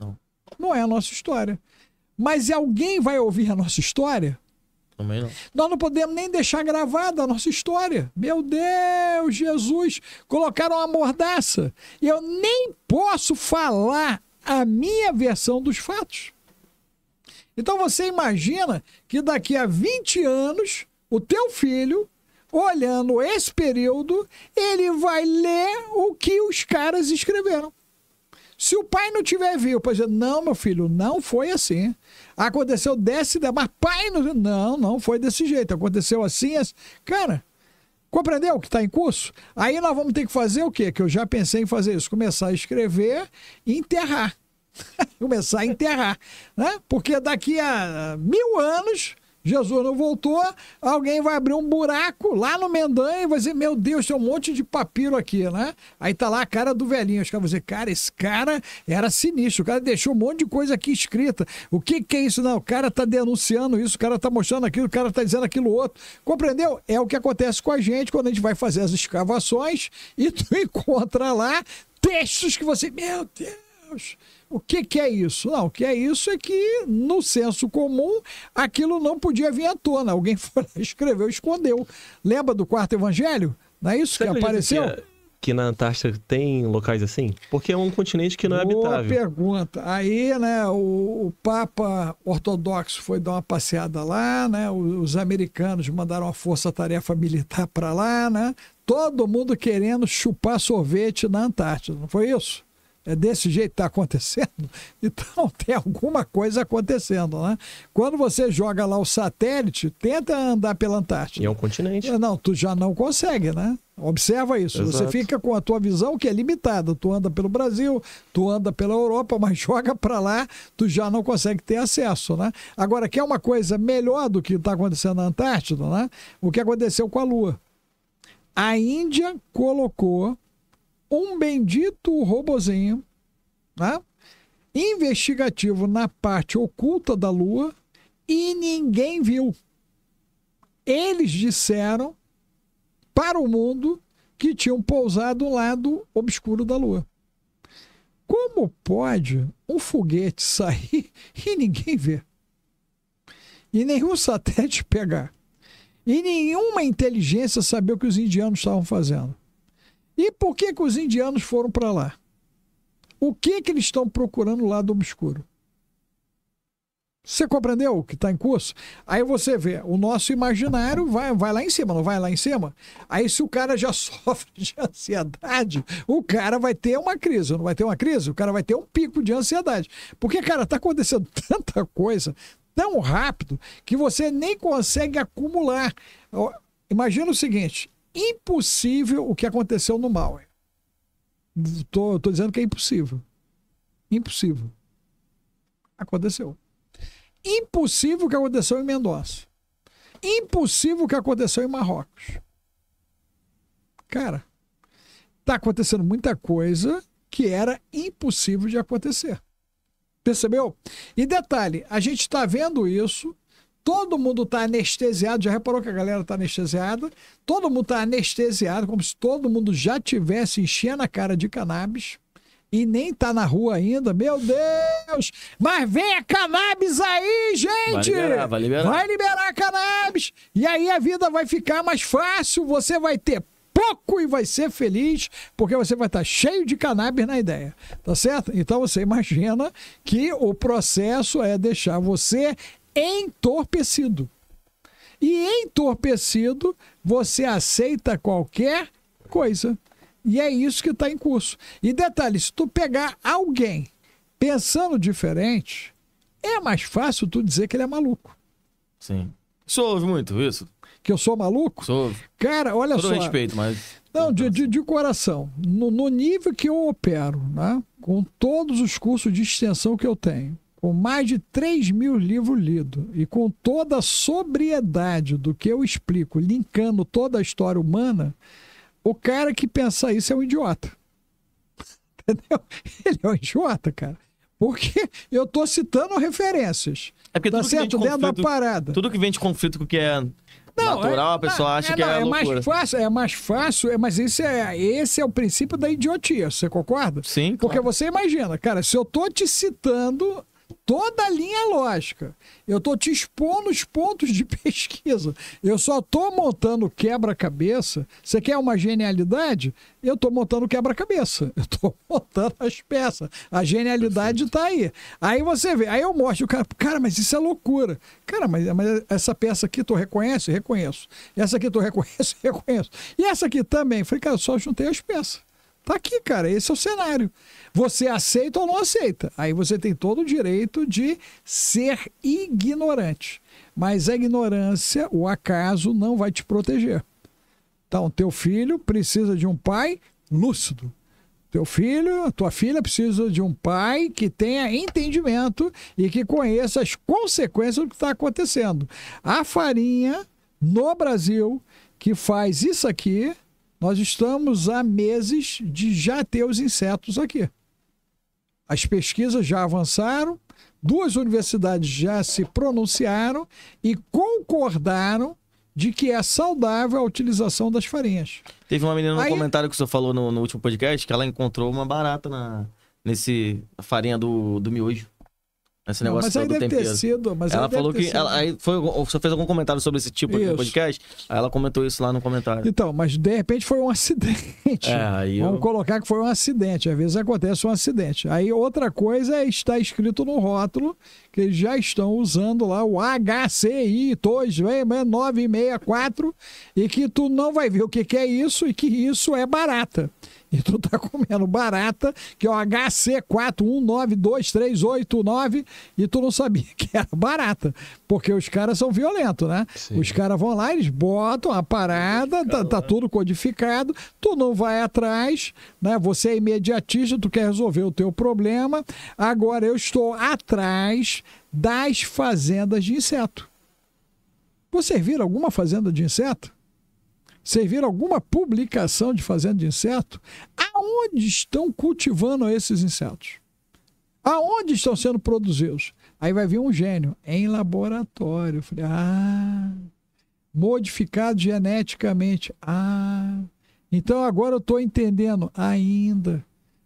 C: Não. Não é a nossa história. Mas alguém vai ouvir a nossa história? Também não. Nós não podemos nem deixar gravada a nossa história. Meu Deus, Jesus, colocaram uma mordaça. E eu nem posso falar a minha versão dos fatos. Então você imagina que daqui a 20 anos, o teu filho, olhando esse período, ele vai ler o que os caras escreveram. Se o pai não tiver vivo, pode dizer, é, não, meu filho, não foi assim. Aconteceu desce, mas pai, não, não, foi desse jeito. Aconteceu assim, assim. Cara, Compreendeu o que está em curso? Aí nós vamos ter que fazer o quê? Que eu já pensei em fazer isso: começar a escrever e enterrar. começar a enterrar. Né? Porque daqui a mil anos Jesus não voltou, alguém vai abrir um buraco lá no Mendanha e vai dizer, meu Deus, tem um monte de papiro aqui, né? Aí tá lá a cara do velhinho. Os caras vão dizer, cara, esse cara era sinistro, o cara deixou um monte de coisa aqui escrita. O que que é isso? Não, o cara tá denunciando isso, o cara tá mostrando aquilo, o cara tá dizendo aquilo outro. Compreendeu? É o que acontece com a gente quando a gente vai fazer as escavações e tu encontra lá textos que você, meu Deus... O que, que é isso? Não, o que é isso é que, no senso comum, aquilo não podia vir à tona. Alguém foi escreveu, escondeu. Lembra do quarto evangelho? Não é isso Você que apareceu? Que, é,
B: que, na Antártica tem locais assim? Porque é um continente que não é Boa habitável.
C: pergunta. Aí, né, o, o, Papa ortodoxo foi dar uma passeada lá, né? Os, os americanos mandaram a força-tarefa militar para lá, né? Todo mundo querendo chupar sorvete na Antártida, não foi isso? é desse jeito que está acontecendo, então tem alguma coisa acontecendo, né? Quando você joga lá o satélite, tenta andar pela Antártida. E é um continente. É, não, tu já não consegue, né? Observa isso. Exato. Você fica com a tua visão que é limitada. Tu anda pelo Brasil, tu anda pela Europa, mas joga para lá, tu já não consegue ter acesso, né? Agora, quer é uma coisa melhor do que está acontecendo na Antártida, né? O que aconteceu com a Lua. A Índia colocou um bendito robozinho, né? investigativo na parte oculta da Lua e ninguém viu. Eles disseram para o mundo que tinham pousado o lado obscuro da Lua. Como pode um foguete sair e ninguém ver? E nenhum satélite pegar? E nenhuma inteligência saber o que os indianos estavam fazendo? E por que, que os indianos foram para lá? O que, que eles estão procurando lá do obscuro? Você compreendeu o que está em curso? Aí você vê, o nosso imaginário vai, vai lá em cima, não vai lá em cima? Aí se o cara já sofre de ansiedade, o cara vai ter uma crise, não vai ter uma crise? O cara vai ter um pico de ansiedade. Porque, cara, está acontecendo tanta coisa, tão rápido, que você nem consegue acumular. Imagina o seguinte, impossível o que aconteceu no Mauer. Tô, tô dizendo que é impossível. Impossível. Aconteceu. Impossível o que aconteceu em Mendonça. Impossível o que aconteceu em Marrocos. Cara, tá acontecendo muita coisa que era impossível de acontecer. Percebeu? E detalhe, a gente está vendo isso Todo mundo está anestesiado. Já reparou que a galera está anestesiada? Todo mundo está anestesiado, como se todo mundo já tivesse enchendo a cara de cannabis e nem está na rua ainda, meu Deus! Mas vem a cannabis aí, gente! Vai liberar, vai liberar. Vai liberar a cannabis! E aí a vida vai ficar mais fácil, você vai ter pouco e vai ser feliz, porque você vai estar tá cheio de cannabis na ideia, tá certo? Então você imagina que o processo é deixar você entorpecido. E entorpecido, você aceita qualquer coisa. E é isso que está em curso. E detalhe, se tu pegar alguém pensando diferente, é mais fácil tu dizer que ele é maluco. Sim. Isso ouve muito, isso? Que eu sou maluco? Sou. Cara, olha Todo só. respeito, mas... Não, de, de, de coração. No, no nível que eu opero, né? com todos os cursos de extensão que eu tenho, com mais de 3 mil livros lidos e com toda a sobriedade do que eu explico, linkando toda a história humana, o cara que pensa isso é um idiota. Entendeu? Ele é um idiota, cara. Porque eu tô citando referências. É porque tá certo? Dentro da parada. Tudo que vem de conflito com o que é não, natural, é, a pessoa acha é, que é, não, é loucura. mais fácil, é mais fácil, é, mas esse é, esse é o princípio da idiotia, você concorda? Sim. Porque claro. você imagina, cara, se eu tô te citando toda a linha lógica. Eu estou te expondo os pontos de pesquisa. Eu só estou montando quebra-cabeça. Você quer uma genialidade? Eu estou montando quebra-cabeça. Eu estou montando as peças. A genialidade está aí. Aí você vê, aí eu mostro o cara, cara, mas isso é loucura. Cara, mas, mas essa peça aqui tu reconhece? Reconheço. Essa aqui tu reconhece? Reconheço. E essa aqui também. Falei, cara, só juntei as peças. Tá aqui, cara, esse é o cenário. Você aceita ou não aceita? Aí você tem todo o direito de ser ignorante. Mas a ignorância, o acaso, não vai te proteger. Então, teu filho precisa de um pai lúcido. Teu filho, tua filha precisa de um pai que tenha entendimento e que conheça as consequências do que está acontecendo. A farinha no Brasil que faz isso aqui nós estamos há meses de já ter os insetos aqui. As pesquisas já avançaram, duas universidades já se pronunciaram e concordaram de que é saudável a utilização das farinhas.
A: Teve uma menina no Aí... comentário que o senhor falou no, no, último podcast que ela encontrou uma barata na nesse farinha do, do miojo. Esse negócio mas aí deve tempero. ter sido. Mas ela falou que. Ela, aí foi, você fez algum comentário sobre esse tipo de podcast? Aí ela comentou isso lá no comentário.
C: Então, mas de repente foi um acidente. É, aí Vamos eu... colocar que foi um acidente. Às vezes acontece um acidente. Aí outra coisa é estar escrito no rótulo que já estão usando lá o HCI 2964 né, né, e que tu não vai ver o que, que é isso e que isso é barata. E tu tá comendo barata, que é o HC4192389, e tu não sabia que era barata. Porque os caras são violentos, né? Sim. Os caras vão lá, eles botam a parada, tá, tá, né? tudo codificado, tu não vai atrás, né? Você é imediatista, tu quer resolver o teu problema. Agora eu estou atrás das fazendas de inseto. Vocês viram alguma fazenda de inseto? Vocês viram alguma publicação de fazenda de inseto? Aonde estão cultivando esses insetos? Aonde estão sendo produzidos? Aí vai vir um gênio, em laboratório. Eu falei, ah, modificado geneticamente. Ah, então agora eu estou entendendo ainda.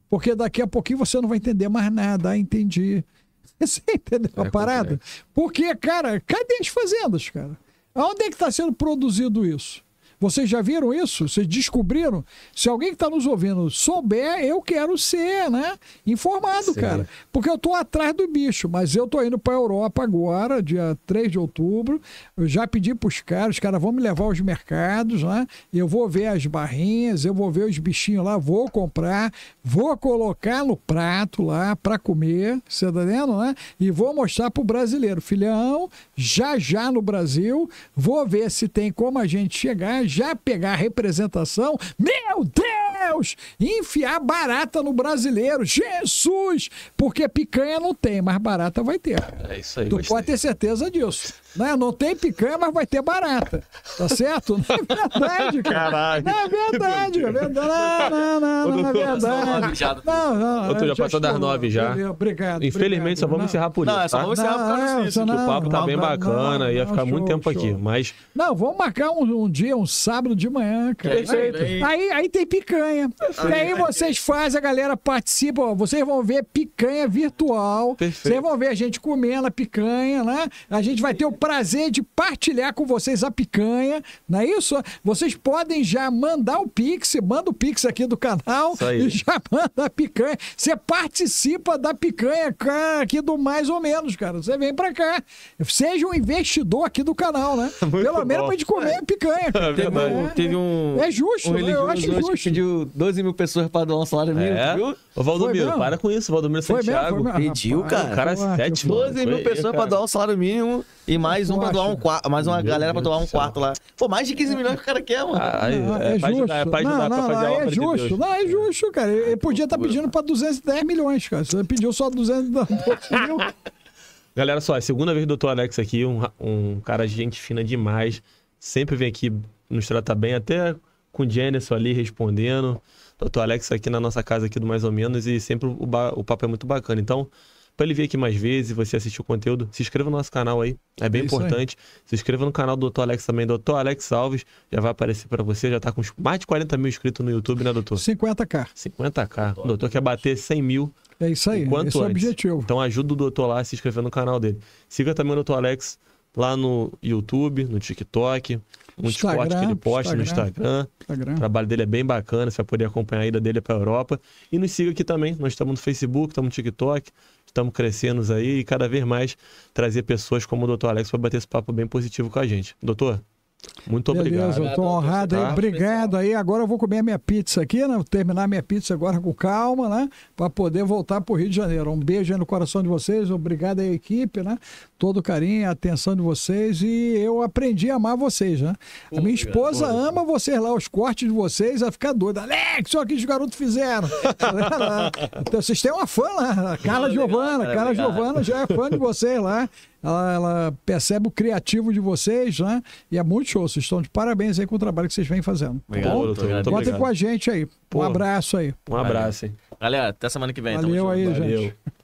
C: Porque daqui a pouquinho você não vai entender mais nada. Ah, entendi. Você entendeu é a parada? Complexo. Porque, cara, cadê as fazendas, cara? Onde é que está sendo produzido isso? Vocês já viram isso? Vocês descobriram? Se alguém que está nos ouvindo souber, eu quero ser, né? Informado, Sim. cara. Porque eu estou atrás do bicho, mas eu estou indo para a Europa agora, dia 3 de outubro. Eu já pedi para os caras, os caras vão me levar aos mercados, né? Eu vou ver as barrinhas, eu vou ver os bichinhos lá, vou comprar, vou colocar no prato lá para comer, você tá vendo, né? E vou mostrar pro brasileiro, filhão, já já no Brasil, vou ver se tem como a gente chegar já pegar representação, meu Deus! Enfiar barata no brasileiro, Jesus! Porque picanha não tem, mas barata vai ter. É isso aí. Tu pode ter certeza disso. Né? Não tem picanha, mas vai ter barata. Tá certo? Não é verdade, cara. Caralho. Não é verdade, é verdade. Não, não, não, não é verdade. Não, não. Eu tô já passou das nove já. Obrigado. Infelizmente,
B: só vamos encerrar por isso. Não, é só tá? vamos encerrar por
C: causa O papo tá bem
B: bacana, ia ficar muito tempo aqui, mas...
C: Não, vamos marcar um dia, um sábado de manhã, cara. Perfeito. Aí, aí tem picanha. E aí vocês fazem, a galera participa, vocês vão ver picanha virtual. Perfeito. Vocês vão ver a gente comendo a picanha, né? A gente vai ter o prazer de partilhar com vocês a picanha, não é isso? Vocês podem já mandar o Pix, manda o Pix aqui do canal e já manda a picanha. Você participa da picanha aqui do mais ou menos, cara. Você vem pra cá. Seja um investidor aqui do canal, né? Muito Pelo bom. menos pra gente comer é. picanha. É, teve um. Né? É justo, um né? eu acho justo. Que
A: pediu 12 mil pessoas pra doar um salário mínimo, é? viu? Ô, Valdomiro, para com isso. Valdomiro foi Santiago mesmo, mesmo. pediu, cara. O cara foi sete, 12 mil pessoas para pra doar um salário mínimo e mais um para doar um quarto. Mais uma Meu galera para pra doar um quarto lá. Pô, mais de 15 milhões que o cara
C: quer, mano. Ah, aí, é, é, justo. Ajudar, é pra ajudar, não, não, pra fazer não, é justo. não, é justo, cara. Ele é podia estar tá pedindo pra 210 milhões, cara. Você pediu só 212 mil.
B: Galera, só, é a segunda vez do doutor Alex aqui, um, um cara de gente fina demais. Sempre vem aqui nos trata bem, até com o Jennerson ali respondendo doutor Alex aqui na nossa casa aqui do Mais ou Menos e sempre o, o papo é muito bacana. Então, para ele vir aqui mais vezes e você assistir o conteúdo, se inscreva no nosso canal aí, é bem é importante. Se inscreva no canal do Doutor Alex também, Doutor Alex Alves, já vai aparecer para você, já tá com mais de 40 mil inscritos no YouTube, né, doutor? 50k. 50k. O doutor quer bater 100 mil. É isso aí, quanto esse antes. é o objetivo. Então ajuda o doutor lá a se inscrever no canal dele. Siga também o Doutor Alex lá no YouTube, no TikTok, um Instagram, esporte que ele posta Instagram, no Instagram. Instagram. O trabalho dele é bem bacana, você vai poder acompanhar a ida dele para a Europa. E nos siga aqui também, nós estamos no Facebook, estamos no TikTok, estamos crescendo aí e cada vez mais trazer pessoas como o Dr. Alex para bater esse papo bem positivo com a gente. Doutor, muito obrigado. estou honrado aí. Tá?
C: Obrigado aí. Agora eu vou comer minha pizza aqui, né? Vou terminar minha pizza agora com calma, né? Para poder voltar para o Rio de Janeiro. Um beijo aí no coração de vocês. Obrigado aí, equipe, né? Todo o carinho, a atenção de vocês. E eu aprendi a amar vocês, né? a minha esposa ama vocês lá, os cortes de vocês. a ficar doida. Alex, olha o que os garotos fizeram. então, vocês têm uma fã lá. Carla Giovana. Carla Giovana já é fã de vocês lá ela, ela percebe o criativo de vocês, né? E é muito show. Vocês estão de parabéns aí com o trabalho que vocês vêm fazendo. Tá obrigado, bom?
B: doutor. Contem com a
C: gente aí. Pô, um abraço aí.
B: Um abraço, hein?
A: Galera, até semana que vem. Valeu aí, Valeu. gente.